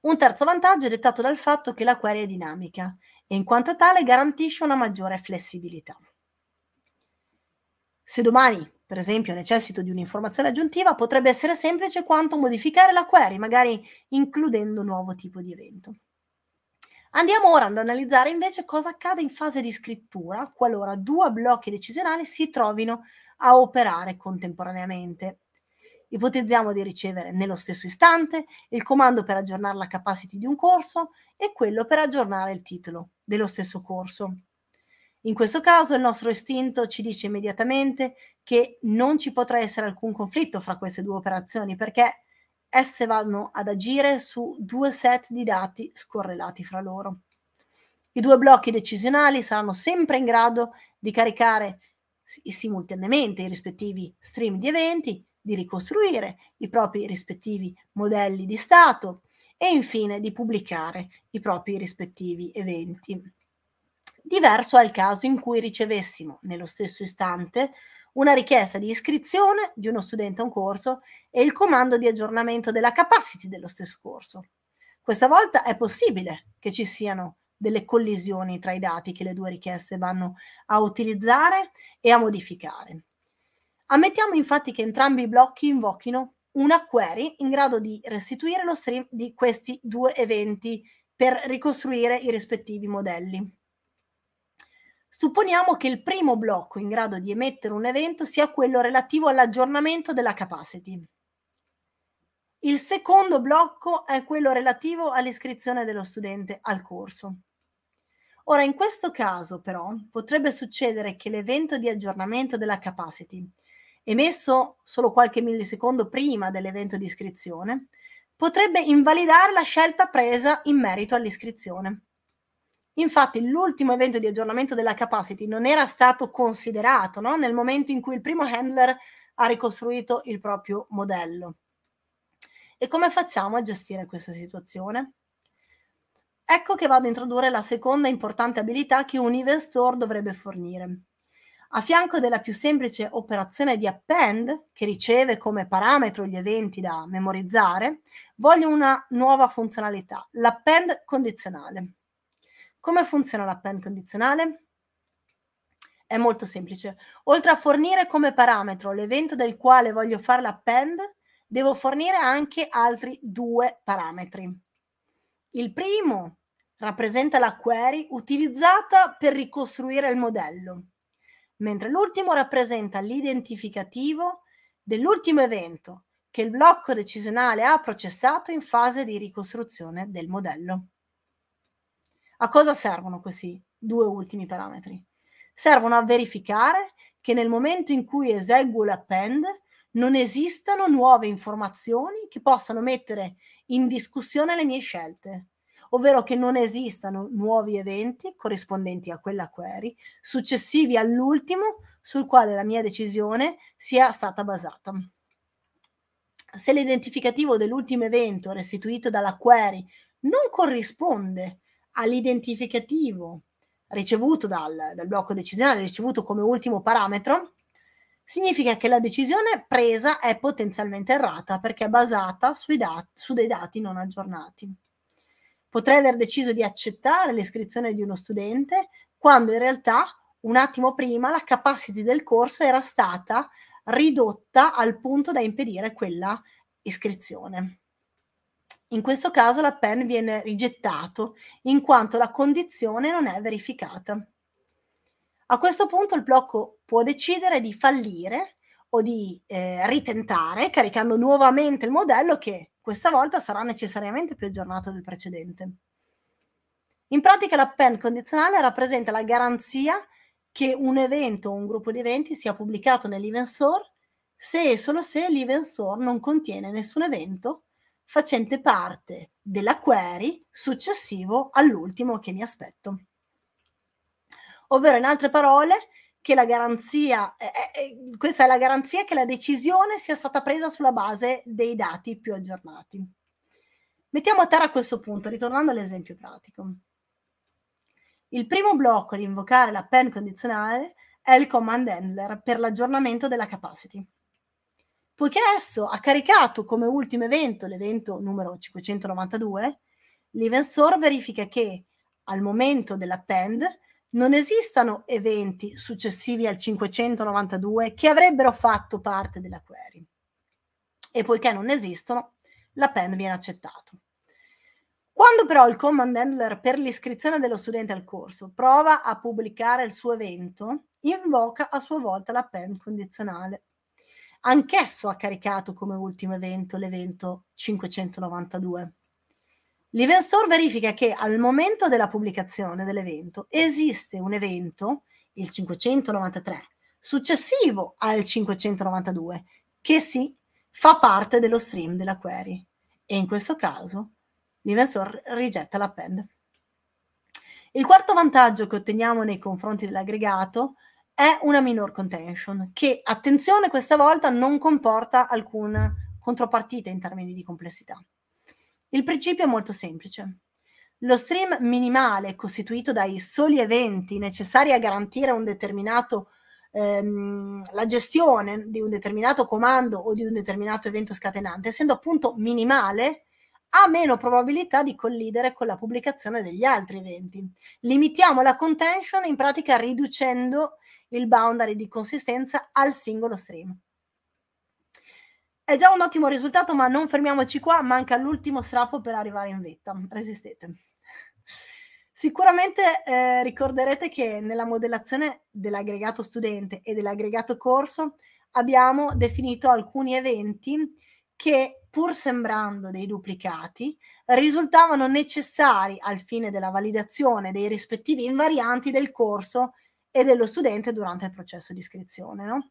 Un terzo vantaggio è dettato dal fatto che la query è dinamica e in quanto tale garantisce una maggiore flessibilità. Se domani, per esempio, necessito di un'informazione aggiuntiva, potrebbe essere semplice quanto modificare la query, magari includendo un nuovo tipo di evento. Andiamo ora ad analizzare invece cosa accade in fase di scrittura qualora due blocchi decisionali si trovino a operare contemporaneamente. Ipotizziamo di ricevere nello stesso istante il comando per aggiornare la capacity di un corso e quello per aggiornare il titolo dello stesso corso. In questo caso il nostro istinto ci dice immediatamente che non ci potrà essere alcun conflitto fra queste due operazioni perché esse vanno ad agire su due set di dati scorrelati fra loro. I due blocchi decisionali saranno sempre in grado di caricare simultaneamente i rispettivi stream di eventi, di ricostruire i propri rispettivi modelli di stato e infine di pubblicare i propri rispettivi eventi. Diverso è il caso in cui ricevessimo, nello stesso istante, una richiesta di iscrizione di uno studente a un corso e il comando di aggiornamento della capacity dello stesso corso. Questa volta è possibile che ci siano delle collisioni tra i dati che le due richieste vanno a utilizzare e a modificare. Ammettiamo infatti che entrambi i blocchi invochino una query in grado di restituire lo stream di questi due eventi per ricostruire i rispettivi modelli. Supponiamo che il primo blocco in grado di emettere un evento sia quello relativo all'aggiornamento della capacity. Il secondo blocco è quello relativo all'iscrizione dello studente al corso. Ora, in questo caso, però, potrebbe succedere che l'evento di aggiornamento della capacity, emesso solo qualche millisecondo prima dell'evento di iscrizione, potrebbe invalidare la scelta presa in merito all'iscrizione. Infatti l'ultimo evento di aggiornamento della capacity non era stato considerato no? nel momento in cui il primo handler ha ricostruito il proprio modello. E come facciamo a gestire questa situazione? Ecco che vado a introdurre la seconda importante abilità che un event store dovrebbe fornire. A fianco della più semplice operazione di append, che riceve come parametro gli eventi da memorizzare, voglio una nuova funzionalità, l'append condizionale. Come funziona l'append condizionale? È molto semplice. Oltre a fornire come parametro l'evento del quale voglio fare l'append, devo fornire anche altri due parametri. Il primo rappresenta la query utilizzata per ricostruire il modello, mentre l'ultimo rappresenta l'identificativo dell'ultimo evento che il blocco decisionale ha processato in fase di ricostruzione del modello. A cosa servono questi due ultimi parametri? Servono a verificare che nel momento in cui eseguo l'append non esistano nuove informazioni che possano mettere in discussione le mie scelte, ovvero che non esistano nuovi eventi corrispondenti a quella query successivi all'ultimo sul quale la mia decisione sia stata basata. Se l'identificativo dell'ultimo evento restituito dalla query non corrisponde all'identificativo ricevuto dal, dal blocco decisionale, ricevuto come ultimo parametro, significa che la decisione presa è potenzialmente errata perché è basata dat- su dei dati non aggiornati. Potrei aver deciso di accettare l'iscrizione di uno studente quando in realtà un attimo prima la capacity del corso era stata ridotta al punto da impedire quella iscrizione. In questo caso l'append viene rigettato in quanto la condizione non è verificata. A questo punto il blocco può decidere di fallire o di eh, ritentare caricando nuovamente il modello che questa volta sarà necessariamente più aggiornato del precedente. In pratica l'append condizionale rappresenta la garanzia che un evento o un gruppo di eventi sia pubblicato nell'event store se e solo se l'event store non contiene nessun evento facente parte della query successivo all'ultimo che mi aspetto. Ovvero, in altre parole, che la garanzia, eh, eh, eh, questa è la garanzia che la decisione sia stata presa sulla base dei dati più aggiornati. Mettiamo a terra questo punto, ritornando all'esempio pratico. Il primo blocco di invocare la pen condizionale è il command handler per l'aggiornamento della capacity poiché esso ha caricato come ultimo evento l'evento numero 592, l'Evensor verifica che al momento dell'append non esistano eventi successivi al 592 che avrebbero fatto parte della query. E poiché non esistono, l'append viene accettato. Quando però il command handler per l'iscrizione dello studente al corso prova a pubblicare il suo evento, invoca a sua volta l'append condizionale anch'esso ha caricato come ultimo evento l'evento 592. L'Event verifica che al momento della pubblicazione dell'evento esiste un evento, il 593, successivo al 592, che sì, fa parte dello stream della query. E in questo caso l'investore rigetta l'append. Il quarto vantaggio che otteniamo nei confronti dell'aggregato è è una minor contention che, attenzione, questa volta non comporta alcuna contropartita in termini di complessità. Il principio è molto semplice. Lo stream minimale costituito dai soli eventi necessari a garantire un ehm, la gestione di un determinato comando o di un determinato evento scatenante, essendo appunto minimale, ha meno probabilità di collidere con la pubblicazione degli altri eventi. Limitiamo la contention in pratica riducendo il boundary di consistenza al singolo stream. È già un ottimo risultato, ma non fermiamoci qua, manca l'ultimo strappo per arrivare in vetta. Resistete. Sicuramente eh, ricorderete che nella modellazione dell'aggregato studente e dell'aggregato corso abbiamo definito alcuni eventi che pur sembrando dei duplicati, risultavano necessari al fine della validazione dei rispettivi invarianti del corso e dello studente durante il processo di iscrizione. No?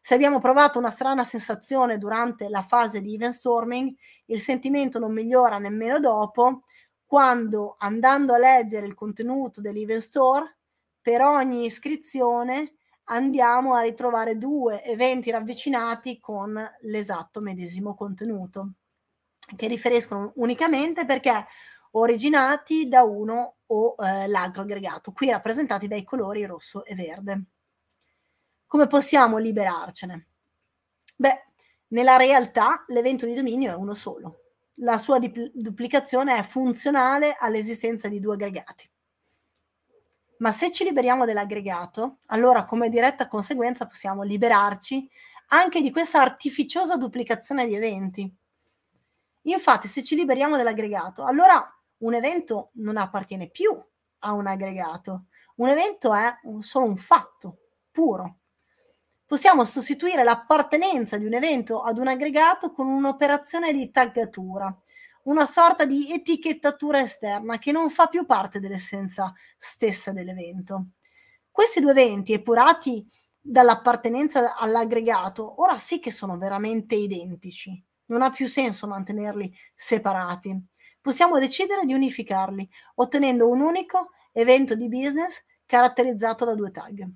Se abbiamo provato una strana sensazione durante la fase di event storming, il sentimento non migliora nemmeno dopo, quando andando a leggere il contenuto dell'event store, per ogni iscrizione andiamo a ritrovare due eventi ravvicinati con l'esatto medesimo contenuto, che riferiscono unicamente perché originati da uno o eh, l'altro aggregato, qui rappresentati dai colori rosso e verde. Come possiamo liberarcene? Beh, nella realtà l'evento di dominio è uno solo. La sua dipl- duplicazione è funzionale all'esistenza di due aggregati. Ma se ci liberiamo dell'aggregato, allora come diretta conseguenza possiamo liberarci anche di questa artificiosa duplicazione di eventi. Infatti, se ci liberiamo dell'aggregato, allora un evento non appartiene più a un aggregato, un evento è solo un fatto puro. Possiamo sostituire l'appartenenza di un evento ad un aggregato con un'operazione di taggatura, una sorta di etichettatura esterna che non fa più parte dell'essenza stessa dell'evento. Questi due eventi, epurati dall'appartenenza all'aggregato, ora sì che sono veramente identici. Non ha più senso mantenerli separati possiamo decidere di unificarli, ottenendo un unico evento di business caratterizzato da due tag.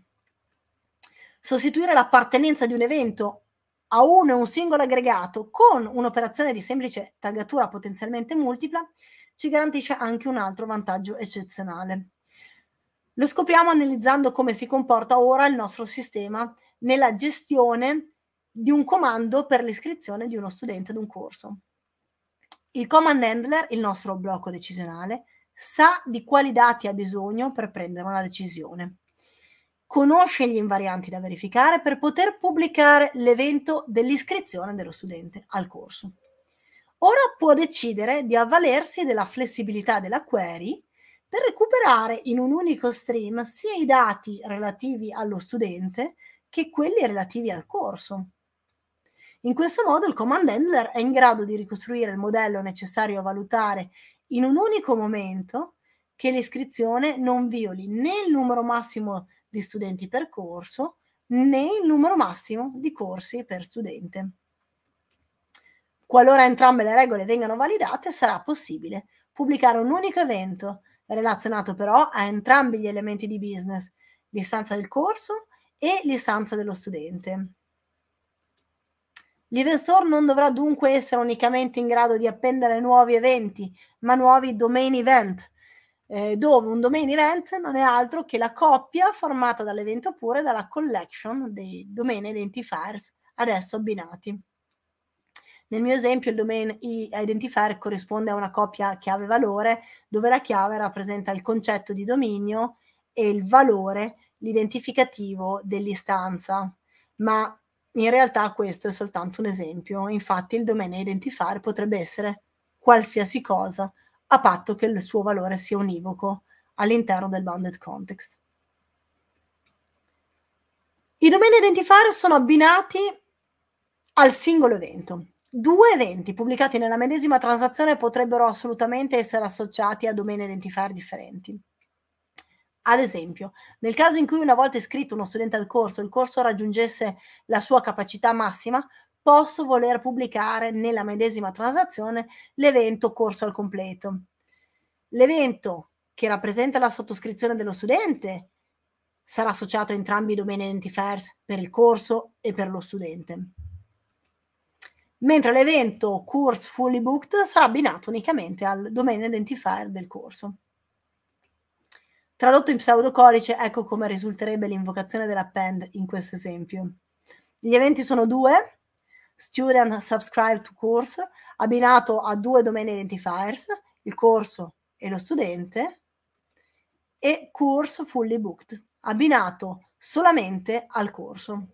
Sostituire l'appartenenza di un evento a uno e un singolo aggregato con un'operazione di semplice taggatura potenzialmente multipla ci garantisce anche un altro vantaggio eccezionale. Lo scopriamo analizzando come si comporta ora il nostro sistema nella gestione di un comando per l'iscrizione di uno studente ad un corso. Il command handler, il nostro blocco decisionale, sa di quali dati ha bisogno per prendere una decisione. Conosce gli invarianti da verificare per poter pubblicare l'evento dell'iscrizione dello studente al corso. Ora può decidere di avvalersi della flessibilità della query per recuperare in un unico stream sia i dati relativi allo studente che quelli relativi al corso. In questo modo il command handler è in grado di ricostruire il modello necessario a valutare in un unico momento che l'iscrizione non violi né il numero massimo di studenti per corso né il numero massimo di corsi per studente. Qualora entrambe le regole vengano validate, sarà possibile pubblicare un unico evento relazionato però a entrambi gli elementi di business, l'istanza del corso e l'istanza dello studente. L'event store non dovrà dunque essere unicamente in grado di appendere nuovi eventi, ma nuovi domain event, eh, dove un domain event non è altro che la coppia formata dall'evento oppure dalla collection dei domain identifiers adesso abbinati. Nel mio esempio il domain identifier corrisponde a una coppia chiave valore dove la chiave rappresenta il concetto di dominio e il valore, l'identificativo dell'istanza. Ma in realtà questo è soltanto un esempio, infatti il domain identifier potrebbe essere qualsiasi cosa, a patto che il suo valore sia univoco all'interno del bounded context. I domain identifier sono abbinati al singolo evento. Due eventi pubblicati nella medesima transazione potrebbero assolutamente essere associati a domain identifier differenti. Ad esempio, nel caso in cui una volta iscritto uno studente al corso, il corso raggiungesse la sua capacità massima, posso voler pubblicare nella medesima transazione l'evento corso al completo. L'evento che rappresenta la sottoscrizione dello studente sarà associato a entrambi i domain identifiers per il corso e per lo studente. Mentre l'evento course fully booked sarà abbinato unicamente al domain identifier del corso. Tradotto in pseudocodice, ecco come risulterebbe l'invocazione dell'append in questo esempio. Gli eventi sono due, student subscribe to course, abbinato a due domain identifiers, il corso e lo studente, e course fully booked, abbinato solamente al corso.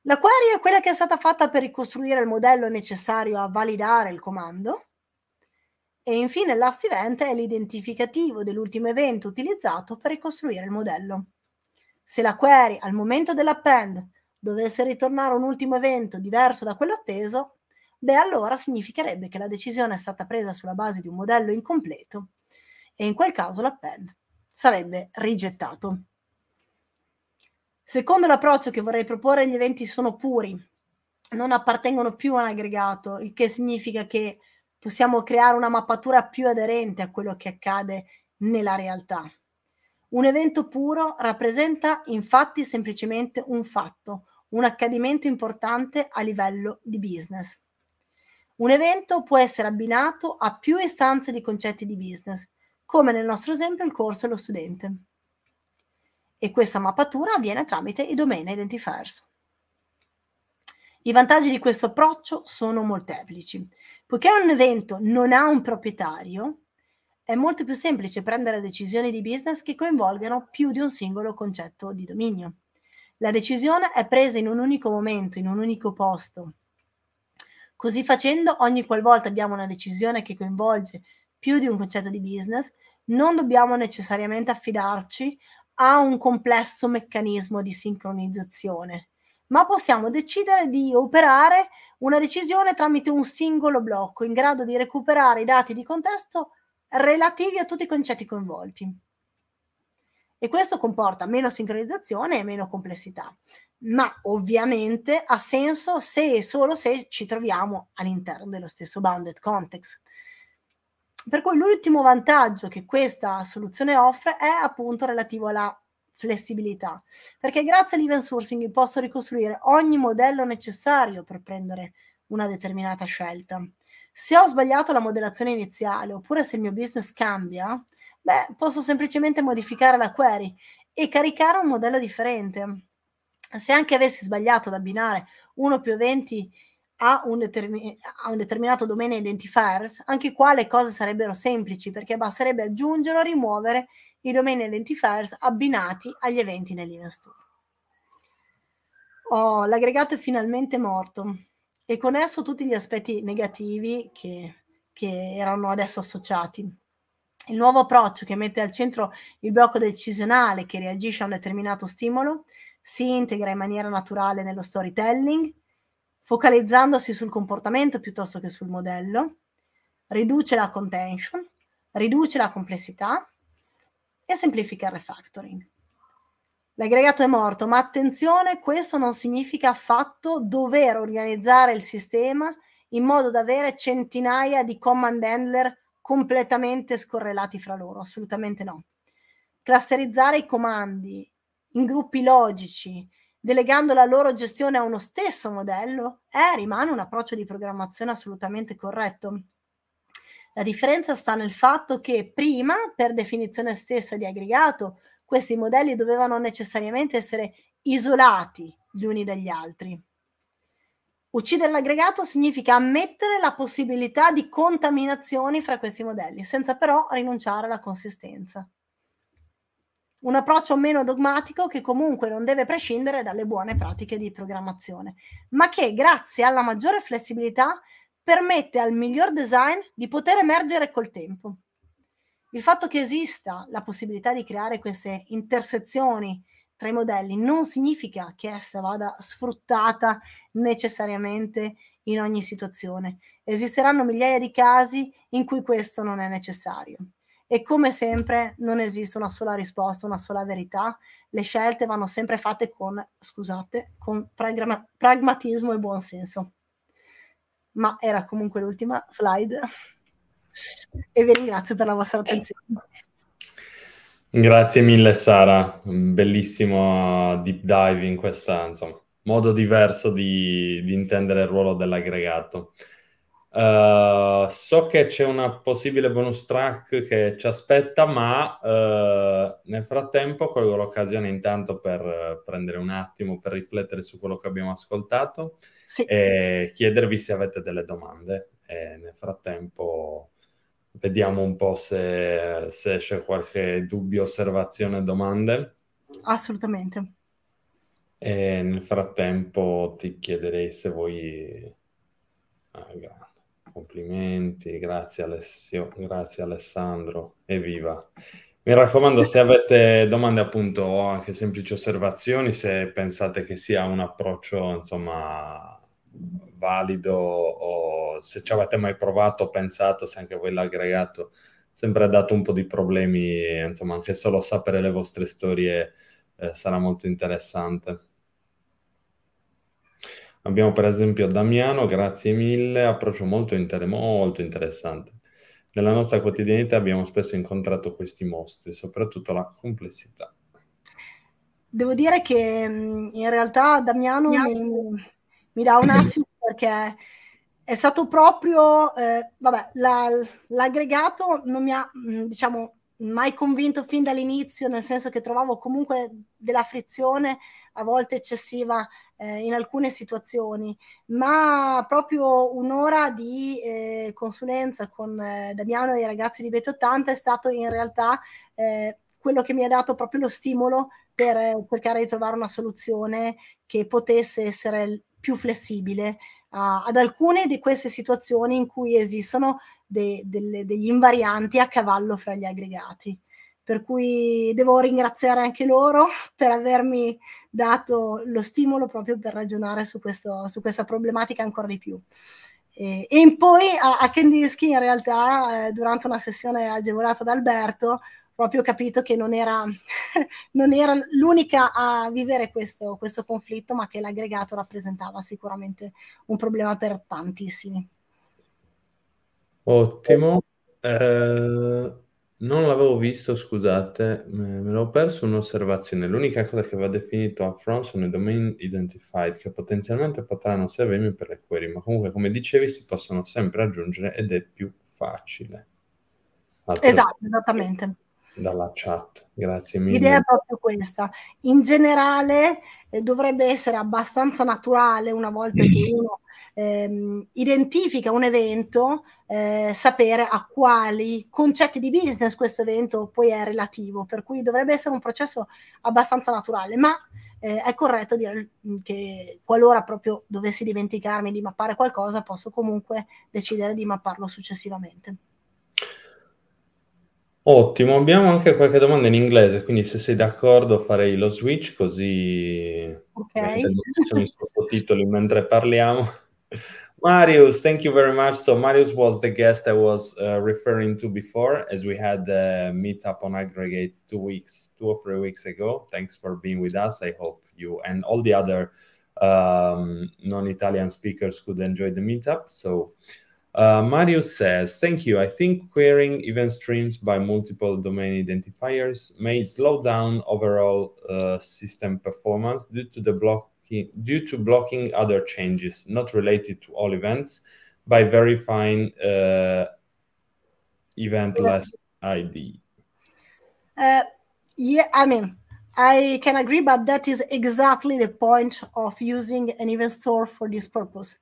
La query è quella che è stata fatta per ricostruire il modello necessario a validare il comando e infine last event è l'identificativo dell'ultimo evento utilizzato per ricostruire il modello. Se la query al momento dell'append dovesse ritornare un ultimo evento diverso da quello atteso, beh allora significherebbe che la decisione è stata presa sulla base di un modello incompleto e in quel caso l'append sarebbe rigettato. Secondo l'approccio che vorrei proporre, gli eventi sono puri, non appartengono più a un aggregato, il che significa che possiamo creare una mappatura più aderente a quello che accade nella realtà. Un evento puro rappresenta infatti semplicemente un fatto, un accadimento importante a livello di business. Un evento può essere abbinato a più istanze di concetti di business, come nel nostro esempio il corso e lo studente. E questa mappatura avviene tramite i domain identifiers. I vantaggi di questo approccio sono molteplici. Poiché un evento non ha un proprietario, è molto più semplice prendere decisioni di business che coinvolgano più di un singolo concetto di dominio. La decisione è presa in un unico momento, in un unico posto. Così facendo, ogni qualvolta abbiamo una decisione che coinvolge più di un concetto di business, non dobbiamo necessariamente affidarci a un complesso meccanismo di sincronizzazione, ma possiamo decidere di operare una decisione tramite un singolo blocco in grado di recuperare i dati di contesto relativi a tutti i concetti coinvolti. E questo comporta meno sincronizzazione e meno complessità, ma ovviamente ha senso se e solo se ci troviamo all'interno dello stesso bounded context. Per cui l'ultimo vantaggio che questa soluzione offre è appunto relativo alla flessibilità, perché grazie all'event sourcing posso ricostruire ogni modello necessario per prendere una determinata scelta. Se ho sbagliato la modellazione iniziale oppure se il mio business cambia, beh, posso semplicemente modificare la query e caricare un modello differente. Se anche avessi sbagliato ad abbinare uno più eventi a un, determin- a un, determinato domain identifiers, anche qua le cose sarebbero semplici perché basterebbe aggiungere o rimuovere i domain identifiers abbinati agli eventi nell'investore. Oh, l'aggregato è finalmente morto e con esso tutti gli aspetti negativi che, che erano adesso associati. Il nuovo approccio che mette al centro il blocco decisionale che reagisce a un determinato stimolo si integra in maniera naturale nello storytelling, focalizzandosi sul comportamento piuttosto che sul modello, riduce la contention, riduce la complessità e semplifica il refactoring. L'aggregato è morto, ma attenzione, questo non significa affatto dover organizzare il sistema in modo da avere centinaia di command handler completamente scorrelati fra loro, assolutamente no. Clusterizzare i comandi in gruppi logici, delegando la loro gestione a uno stesso modello, eh, rimane un approccio di programmazione assolutamente corretto. La differenza sta nel fatto che prima, per definizione stessa di aggregato, questi modelli dovevano necessariamente essere isolati gli uni dagli altri. Uccidere l'aggregato significa ammettere la possibilità di contaminazioni fra questi modelli, senza però rinunciare alla consistenza. Un approccio meno dogmatico che comunque non deve prescindere dalle buone pratiche di programmazione, ma che grazie alla maggiore flessibilità permette al miglior design di poter emergere col tempo. Il fatto che esista la possibilità di creare queste intersezioni tra i modelli non significa che essa vada sfruttata necessariamente in ogni situazione. Esisteranno migliaia di casi in cui questo non è necessario. E come sempre non esiste una sola risposta, una sola verità. Le scelte vanno sempre fatte con, scusate, con pragma- pragmatismo e buonsenso ma era comunque l'ultima slide e vi ringrazio per la vostra attenzione. Grazie mille Sara, bellissimo uh, deep dive in questa, insomma, modo diverso di, di intendere il ruolo dell'aggregato. Uh, so che c'è una possibile bonus track che ci aspetta, ma uh, nel frattempo colgo l'occasione intanto per eh, prendere un attimo per riflettere su quello che abbiamo ascoltato sì. e chiedervi se avete delle domande. E nel frattempo vediamo un po' se, se esce qualche dubbio, osservazione, domande. Assolutamente. E nel frattempo ti chiederei se vuoi... Ah, complimenti, grazie Alessio, grazie Alessandro, evviva. Mi raccomando, se avete domande appunto o anche semplici osservazioni, se pensate che sia un approccio insomma valido o se ci avete mai provato, pensato, se anche voi l'aggregato sempre ha dato un po' di problemi, insomma anche solo sapere le vostre storie eh, sarà molto interessante. Abbiamo per esempio Damiano, grazie mille, approccio molto, inter- molto interessante. Nella nostra quotidianità abbiamo spesso incontrato questi mostri, soprattutto la complessità. Devo dire che mm, in realtà Damiano mi, mi dà un assist perché è stato proprio, eh, vabbè, la, l'aggregato non mi ha, mm, diciamo, mai convinto fin dall'inizio, nel senso che trovavo comunque della frizione a volte eccessiva eh, in alcune situazioni, ma proprio un'ora di eh, consulenza con eh, Damiano e i ragazzi di Bet 80 è stato in realtà eh, quello che mi ha dato proprio lo stimolo per eh, cercare di trovare una soluzione che potesse essere più flessibile uh, ad alcune di queste situazioni in cui esistono de- delle, degli invarianti a cavallo fra gli aggregati per cui devo ringraziare anche loro per avermi dato lo stimolo proprio per ragionare su, questo, su questa problematica ancora di più. E, in poi a, a Kandinsky in realtà eh, durante una sessione agevolata da Alberto proprio ho capito che non era, non era, l'unica a vivere questo, questo conflitto, ma che l'aggregato rappresentava sicuramente un problema per tantissimi. Ottimo. Eh, non l'avevo visto, scusate, me l'ho perso un'osservazione. L'unica cosa che va definito front sono i domain identified che potenzialmente potranno servirmi per le query, ma comunque come dicevi si possono sempre aggiungere ed è più facile. Altro esatto, esattamente dalla chat. Grazie mille. L'idea è proprio questa. In generale eh, dovrebbe essere abbastanza naturale una volta che mm. uno ehm, identifica un evento, eh, sapere a quali concetti di business questo evento poi è relativo, per cui dovrebbe essere un processo abbastanza naturale, ma eh, è corretto dire mm, che qualora proprio dovessi dimenticarmi di mappare qualcosa, posso comunque decidere di mapparlo successivamente. Ottimo, abbiamo anche qualche domanda in inglese, quindi se sei d'accordo farei lo switch così okay. facciamo i sottotitoli mentre parliamo. Marius, thank you very much. So Marius was the guest I was uh, referring to before, as we had a meetup on Aggregate two weeks, two or three weeks ago. Thanks for being with us. I hope you and all the other um, non-Italian speakers could enjoy the meetup. So uh, Mario says, thank you. I think querying event streams by multiple domain identifiers may slow down overall uh, system performance due to the blocking due to blocking other changes not related to all events by verifying uh, eventless ID. Uh, yeah, I mean, I can agree, but that is exactly the point of using an event store for this purpose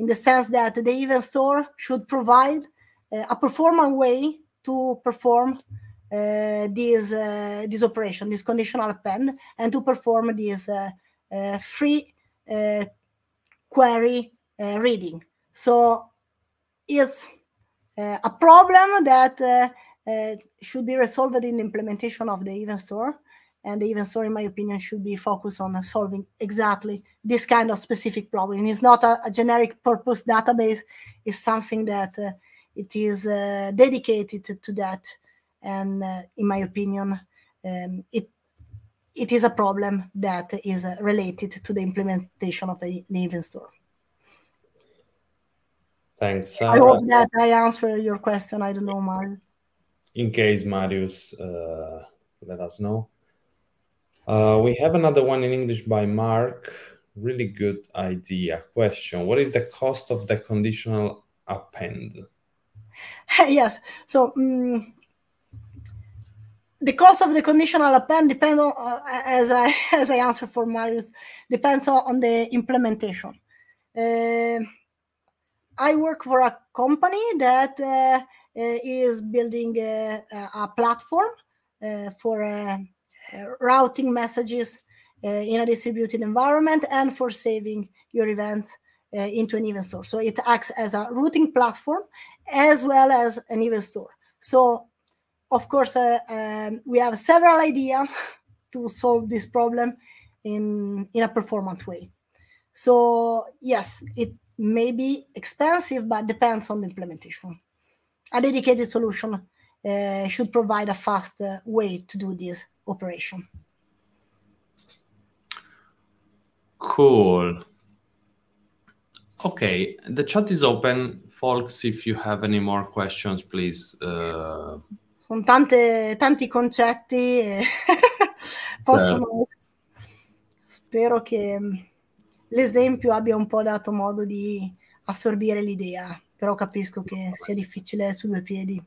in the sense that the event store should provide uh, a performant way to perform uh, this, uh, this operation, this conditional append, and to perform this free query reading. So it's a problem that should be resolved in implementation of the event store and even store, in my opinion should be focused on uh, solving exactly this kind of specific problem it's not a, a generic purpose database it's something that uh, it is uh, dedicated to, to, that and uh, in my opinion um, it it is a problem that is uh, related to the implementation of the, the event store thanks i hope uh, that i answer your question i don't know Marius. in case marius let us know uh, we have another one in English by Mark. Really good idea. Question What is the cost of the conditional append? Yes. So um, the cost of the conditional append depends on, uh, as I as I answer for Marius, depends on, on the implementation. Uh, I work for a company that uh, uh is building a, a platform uh, for uh, uh, routing messages uh, in a distributed environment and for saving your events uh, into an event store. So it acts as a routing platform as well as an event store. So of course, um, we have several ideas to solve this problem in, in a performant way. So yes, it may be expensive, but depends on the implementation. A dedicated solution uh, should provide a fast uh, way to do this operation. Cool. Okay, the chat is open. Folks, if you have any more questions, please. Uh... Sono tante, tanti concetti e possono... Eh. Spero che l'esempio abbia un po' dato modo di assorbire l'idea, però capisco che sia difficile su due piedi.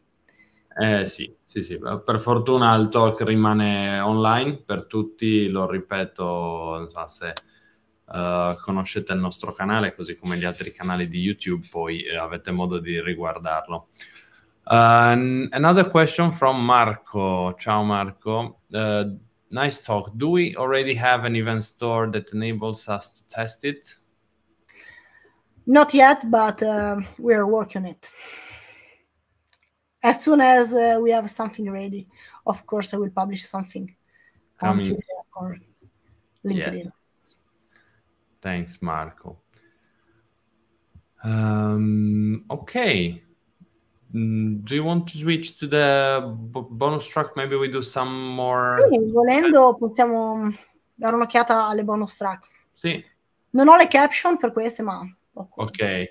Eh sì, sì, sì, per fortuna il talk rimane online per tutti, lo ripeto, non so se uh, conoscete il nostro canale così come gli altri canali di YouTube, poi uh, avete modo di riguardarlo. Uh, another question from Marco. Ciao Marco. nice talk. Do we already have an event store that enables us to test it? Not yet, but uh, we are working on it. as soon as uh, we have something ready, of course, I will publish something on Twitter or LinkedIn. Yes. Thanks, Marco. Um, okay. Mm, do you want to switch to the bonus track? Maybe we do some more. Sì, volendo possiamo dare un'occhiata alle bonus track. Sì. Non ho le caption per queste, ma Okay.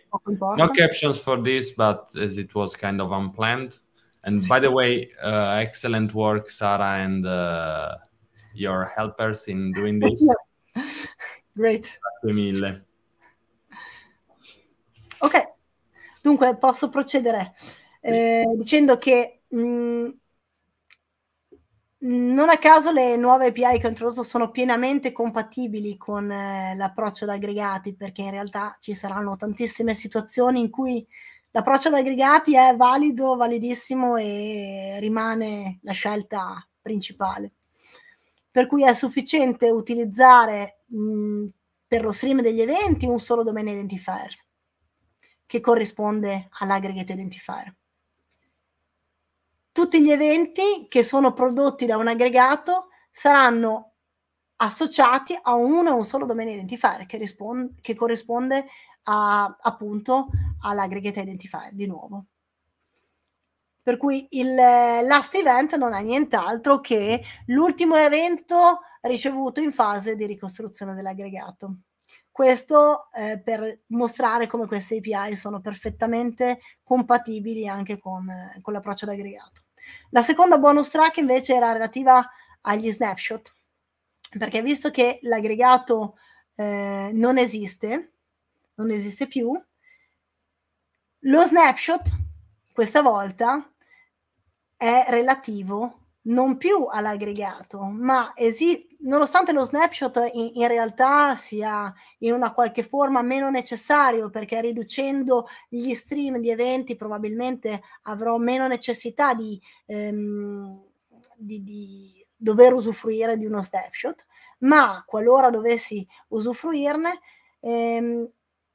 No captions for this, but as it was kind of unplanned. And by the way, uh, excellent work, Sarah, and uh, your helpers in doing this. Yeah. Great. Grazie mille. Ok, dunque posso procedere eh, dicendo che mh, mm, non a caso le nuove API che ho introdotto sono pienamente compatibili con eh, l'approccio ad aggregati, perché in realtà ci saranno tantissime situazioni in cui l'approccio ad aggregati è valido, validissimo e rimane la scelta principale. Per cui è sufficiente utilizzare mh, per lo stream degli eventi un solo domain identifier che corrisponde all'aggregate identifier tutti gli eventi che sono prodotti da un aggregato saranno associati a uno e un solo domain identifier che, risponde, che corrisponde a, appunto all'aggregate identifier di nuovo. Per cui il last event non è nient'altro che l'ultimo evento ricevuto in fase di ricostruzione dell'aggregato. Questo eh, per mostrare come queste API sono perfettamente compatibili anche con, eh, con l'approccio d'aggregato. La seconda bonus track invece era relativa agli snapshot, perché visto che l'aggregato eh, non esiste, non esiste più, lo snapshot questa volta è relativo non più all'aggregato, ma esiste, nonostante lo snapshot in, in, realtà sia in una qualche forma meno necessario, perché riducendo gli stream di eventi probabilmente avrò meno necessità di, ehm, di, di dover usufruire di uno snapshot, ma qualora dovessi usufruirne, ehm,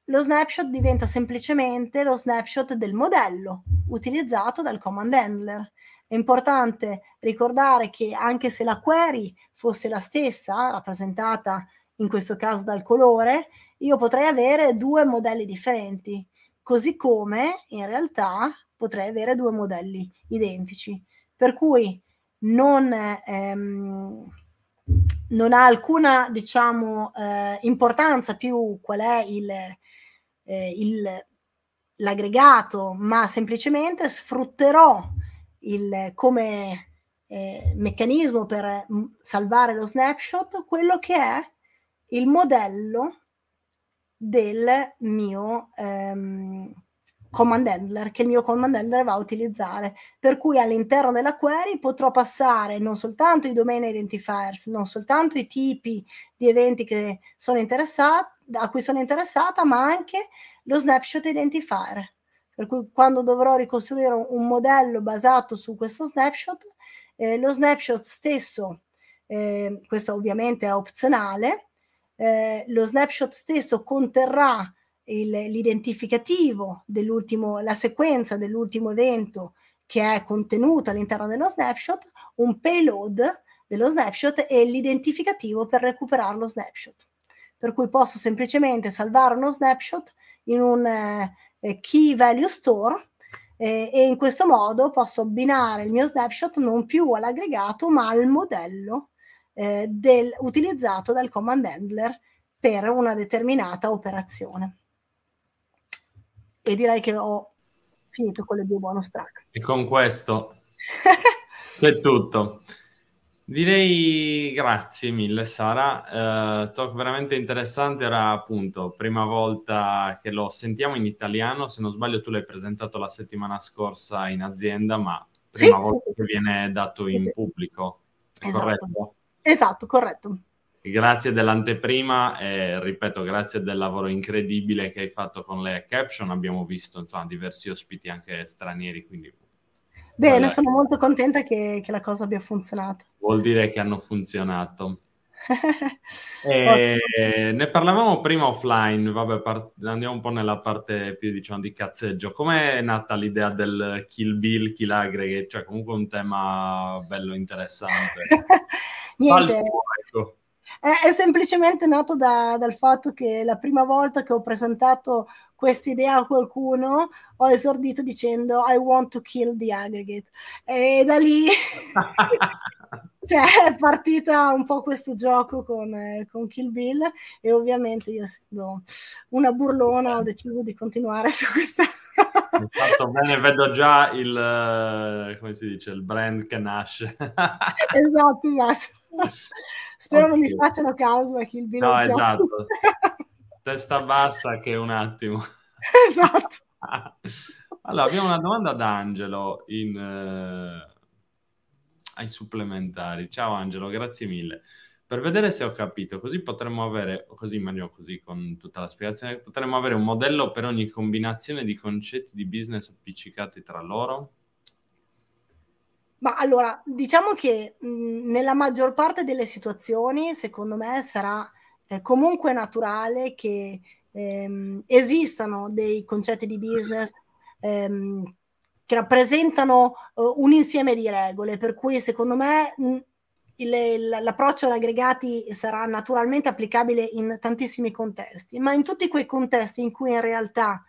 lo snapshot diventa semplicemente lo snapshot del modello utilizzato dal command handler è importante ricordare che anche se la query fosse la stessa, rappresentata in questo caso dal colore, io potrei avere due modelli differenti, così come in realtà potrei avere due modelli identici. Per cui non, ehm, non ha alcuna diciamo, eh, importanza più qual è il, eh, il, l'aggregato, ma semplicemente sfrutterò il, come eh, meccanismo per mm, salvare lo snapshot quello che è il modello del mio ehm, command handler che il mio command handler va a utilizzare per cui all'interno della query potrò passare non soltanto i domain identifiers non soltanto i tipi di eventi che sono interessati a cui sono interessata ma anche lo snapshot identifier per cui quando dovrò ricostruire un modello basato su questo snapshot, eh, lo snapshot stesso, eh, questo ovviamente è opzionale, eh, lo snapshot stesso conterrà il, l'identificativo dell'ultimo, la sequenza dell'ultimo evento che è contenuto all'interno dello snapshot, un payload dello snapshot e l'identificativo per recuperare lo snapshot. Per cui posso semplicemente salvare uno snapshot in un, eh, eh, Key Value Store eh, e in questo modo posso abbinare il mio snapshot non più all'aggregato ma al modello eh, del, utilizzato dal command handler per una determinata operazione. E direi che ho finito con le due bonus track. E con questo è tutto. Direi grazie mille Sara, uh, talk veramente interessante, era appunto prima volta che lo sentiamo in italiano, se non sbaglio tu l'hai presentato la settimana scorsa in azienda, ma prima sì, volta sì. che viene dato in pubblico, esatto. corretto? Esatto, corretto. Grazie dell'anteprima e ripeto grazie del lavoro incredibile che hai fatto con le caption, abbiamo visto insomma diversi ospiti anche stranieri, quindi Bene, allora, sono molto contenta che, che, la cosa abbia funzionato. Vuol dire che hanno funzionato. e, eh, Ne parlavamo prima offline, vabbè, part- andiamo un po' nella parte più diciamo di cazzeggio. Com'è nata l'idea del kill bill, kill aggregate? Cioè comunque un tema bello interessante. Niente. Falso, ecco. È, è semplicemente nato da, dal fatto che la prima volta che ho presentato questa idea a qualcuno, ho esordito dicendo I want to kill the aggregate. E da lì cioè, è partita un po' questo gioco con, eh, con Kill Bill e ovviamente io essendo una burlona ho deciso di continuare su questa... Mi fatto bene, vedo già il, eh, come si dice, il brand che nasce. esatto, esatto. Spero non mi facciano caso causa Kill Bill. No, esatto. Testa bassa che un attimo. Esatto. allora, abbiamo una domanda da Angelo in, eh, ai supplementari. Ciao Angelo, grazie mille per vedere se ho capito, così potremmo avere, così immagino così con tutta la spiegazione, potremmo avere un modello per ogni combinazione di concetti di business appiccicati tra loro? Ma allora, diciamo che mh, mhmm, nella maggior parte delle situazioni, secondo me, sarà eh, comunque naturale che ehm, esistano dei concetti di business ehm, che rappresentano eh, un insieme di regole, per cui secondo me mh, il, l'approccio ad aggregati sarà naturalmente applicabile in tantissimi contesti, ma in tutti quei contesti in cui in realtà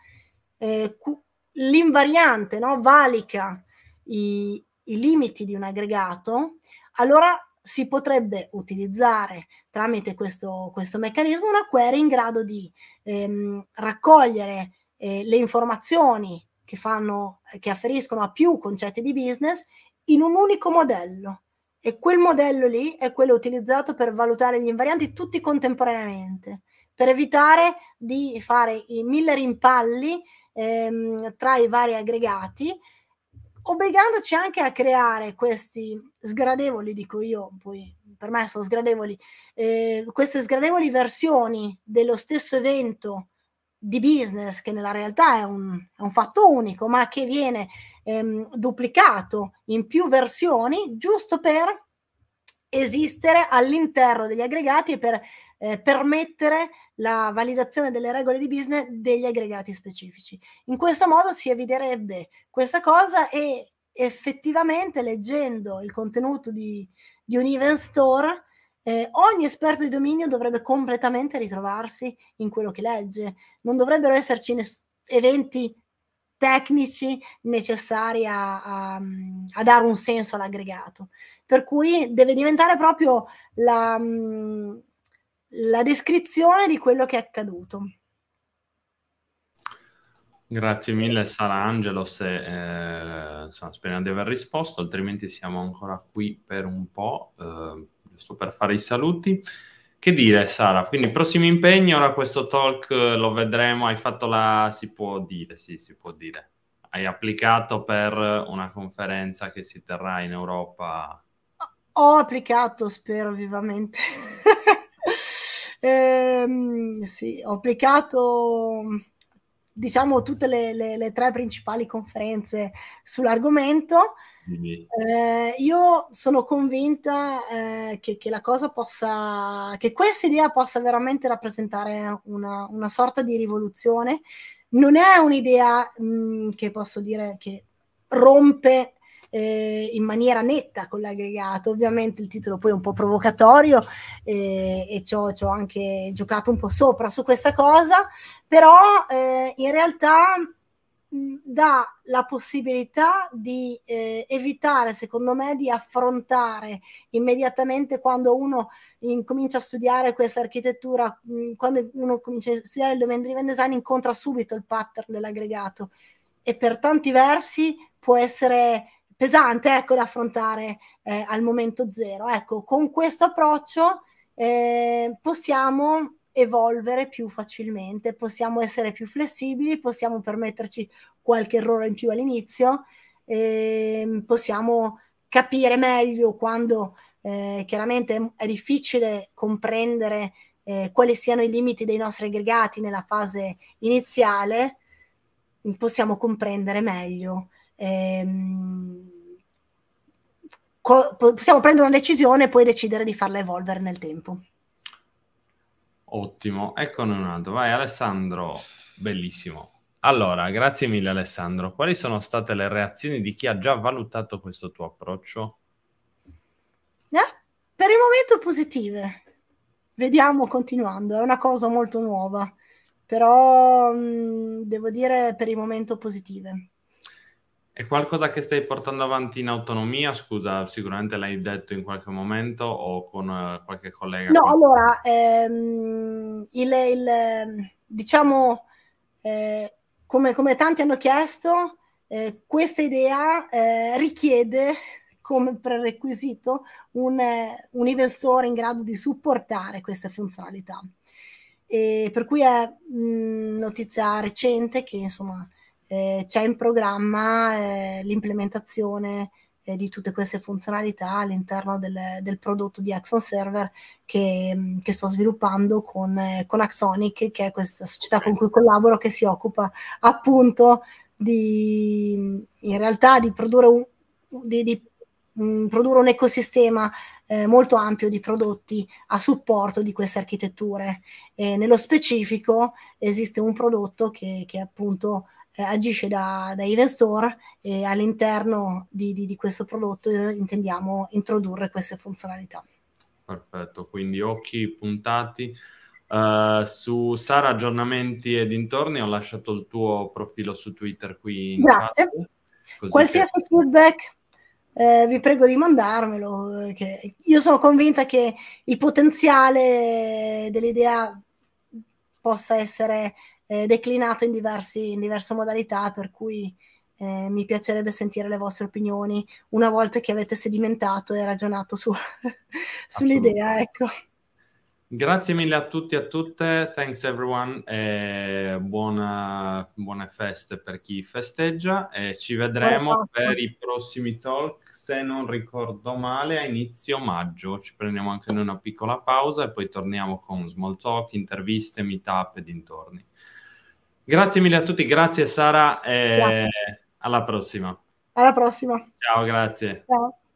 eh, cu- l'invariante no, valica i, i limiti di un aggregato, allora si potrebbe utilizzare tramite questo, questo meccanismo una query in grado di ehm, raccogliere eh, le informazioni che, fanno, che afferiscono a più concetti di business in un unico modello. E quel modello lì è quello utilizzato per valutare gli invarianti tutti contemporaneamente, per evitare di fare i mille rimpalli ehm, tra i vari aggregati obbligandoci anche a creare questi sgradevoli, dico io, poi per me sono sgradevoli, eh, queste sgradevoli versioni dello stesso evento di business che nella realtà è un, è un fatto unico, ma che viene ehm, duplicato in più versioni giusto per esistere all'interno degli aggregati e per eh, permettere la validazione delle regole di business degli aggregati specifici. In questo modo si eviterebbe questa cosa e effettivamente leggendo il contenuto di, di un event store, eh, ogni esperto di dominio dovrebbe completamente ritrovarsi in quello che legge. Non dovrebbero esserci eventi tecnici necessari a, a, a, dare un senso all'aggregato. Per cui deve diventare proprio la, la descrizione di quello che è accaduto. Grazie mille Sarangelo, se, eh, insomma, speriamo di aver risposto, altrimenti siamo ancora qui per un po', eh, giusto per fare i saluti. Che dire, Sara? Quindi prossimi impegni, ora questo talk eh, lo vedremo, hai fatto la... si può dire, sì, si può dire. Hai applicato per una conferenza che si terrà in Europa? Ho applicato, spero vivamente. eh, sì, ho applicato diciamo tutte le, le, le tre principali conferenze sull'argomento. Eh, io sono convinta eh, che, che, la cosa possa, che questa idea possa veramente rappresentare una, una sorta di rivoluzione. Non è un'idea mh, mm, che posso dire che rompe eh, in maniera netta con l'aggregato. Ovviamente il titolo poi è un po' provocatorio eh, e ci ho, anche giocato un po' sopra su questa cosa, però eh, in realtà dà la possibilità di eh, evitare, secondo me, di affrontare immediatamente quando uno comincia a studiare questa architettura, mh, quando uno comincia a studiare il domain driven design, incontra subito il pattern dell'aggregato e per tanti versi può essere pesante ecco, da affrontare eh, al momento zero. Ecco, con questo approccio eh, possiamo evolvere più facilmente, possiamo essere più flessibili, possiamo permetterci qualche errore in più all'inizio, eh, possiamo capire meglio quando eh, chiaramente è difficile comprendere eh, quali siano i limiti dei nostri aggregati nella fase iniziale, possiamo comprendere meglio ehm, co- possiamo prendere una decisione e poi decidere di farla evolvere nel tempo. Ottimo, eccone un altro. Vai Alessandro, bellissimo. Allora, grazie mille Alessandro. Quali sono state le reazioni di chi ha già valutato questo tuo approccio? Eh, per il momento positive. Vediamo continuando, è una cosa molto nuova, però mh, mm, devo dire per il momento positive. È qualcosa che stai portando avanti in autonomia? Scusa, sicuramente l'hai detto in qualche momento o con eh, qualche collega? No, con... allora, ehm, il, il, diciamo, eh, come, come, tanti hanno chiesto, eh, questa idea eh, richiede come prerequisito un, eh, un investore in grado di supportare queste funzionalità. E per cui è mh, mm, notizia recente che insomma eh, c'è in programma eh, l'implementazione eh, di tutte queste funzionalità all'interno del, del prodotto di Axon Server che, mm, che sto sviluppando con, eh, con, Axonic, che è questa società con cui collaboro che si occupa appunto di, in realtà di produrre un, di, di, mh, mm, produrre un ecosistema eh, molto ampio di prodotti a supporto di queste architetture. E nello specifico esiste un prodotto che, che appunto eh, agisce da, da investor e all'interno di, di, di questo prodotto eh, intendiamo introdurre queste funzionalità. Perfetto, quindi occhi puntati. Uh, su Sara aggiornamenti e dintorni ho lasciato il tuo profilo su Twitter qui in Grazie. Chat, Qualsiasi che... feedback eh, vi prego di mandarmelo. Eh, io sono convinta che il potenziale dell'idea possa essere eh, declinato in, diversi, in, diverse modalità, per cui eh, mi piacerebbe sentire le vostre opinioni una volta che avete sedimentato e ragionato su, sull'idea. Ecco. Grazie mille a tutti e a tutte, thanks everyone, e buona, buone feste per chi festeggia e ci vedremo Buon per fatto. i prossimi talk, se non ricordo male, a inizio maggio. Ci prendiamo anche noi una piccola pausa e poi torniamo con small talk, interviste, meetup e dintorni. Grazie mille a tutti, grazie Sara e grazie. alla prossima. Alla prossima. Ciao, grazie. Ciao.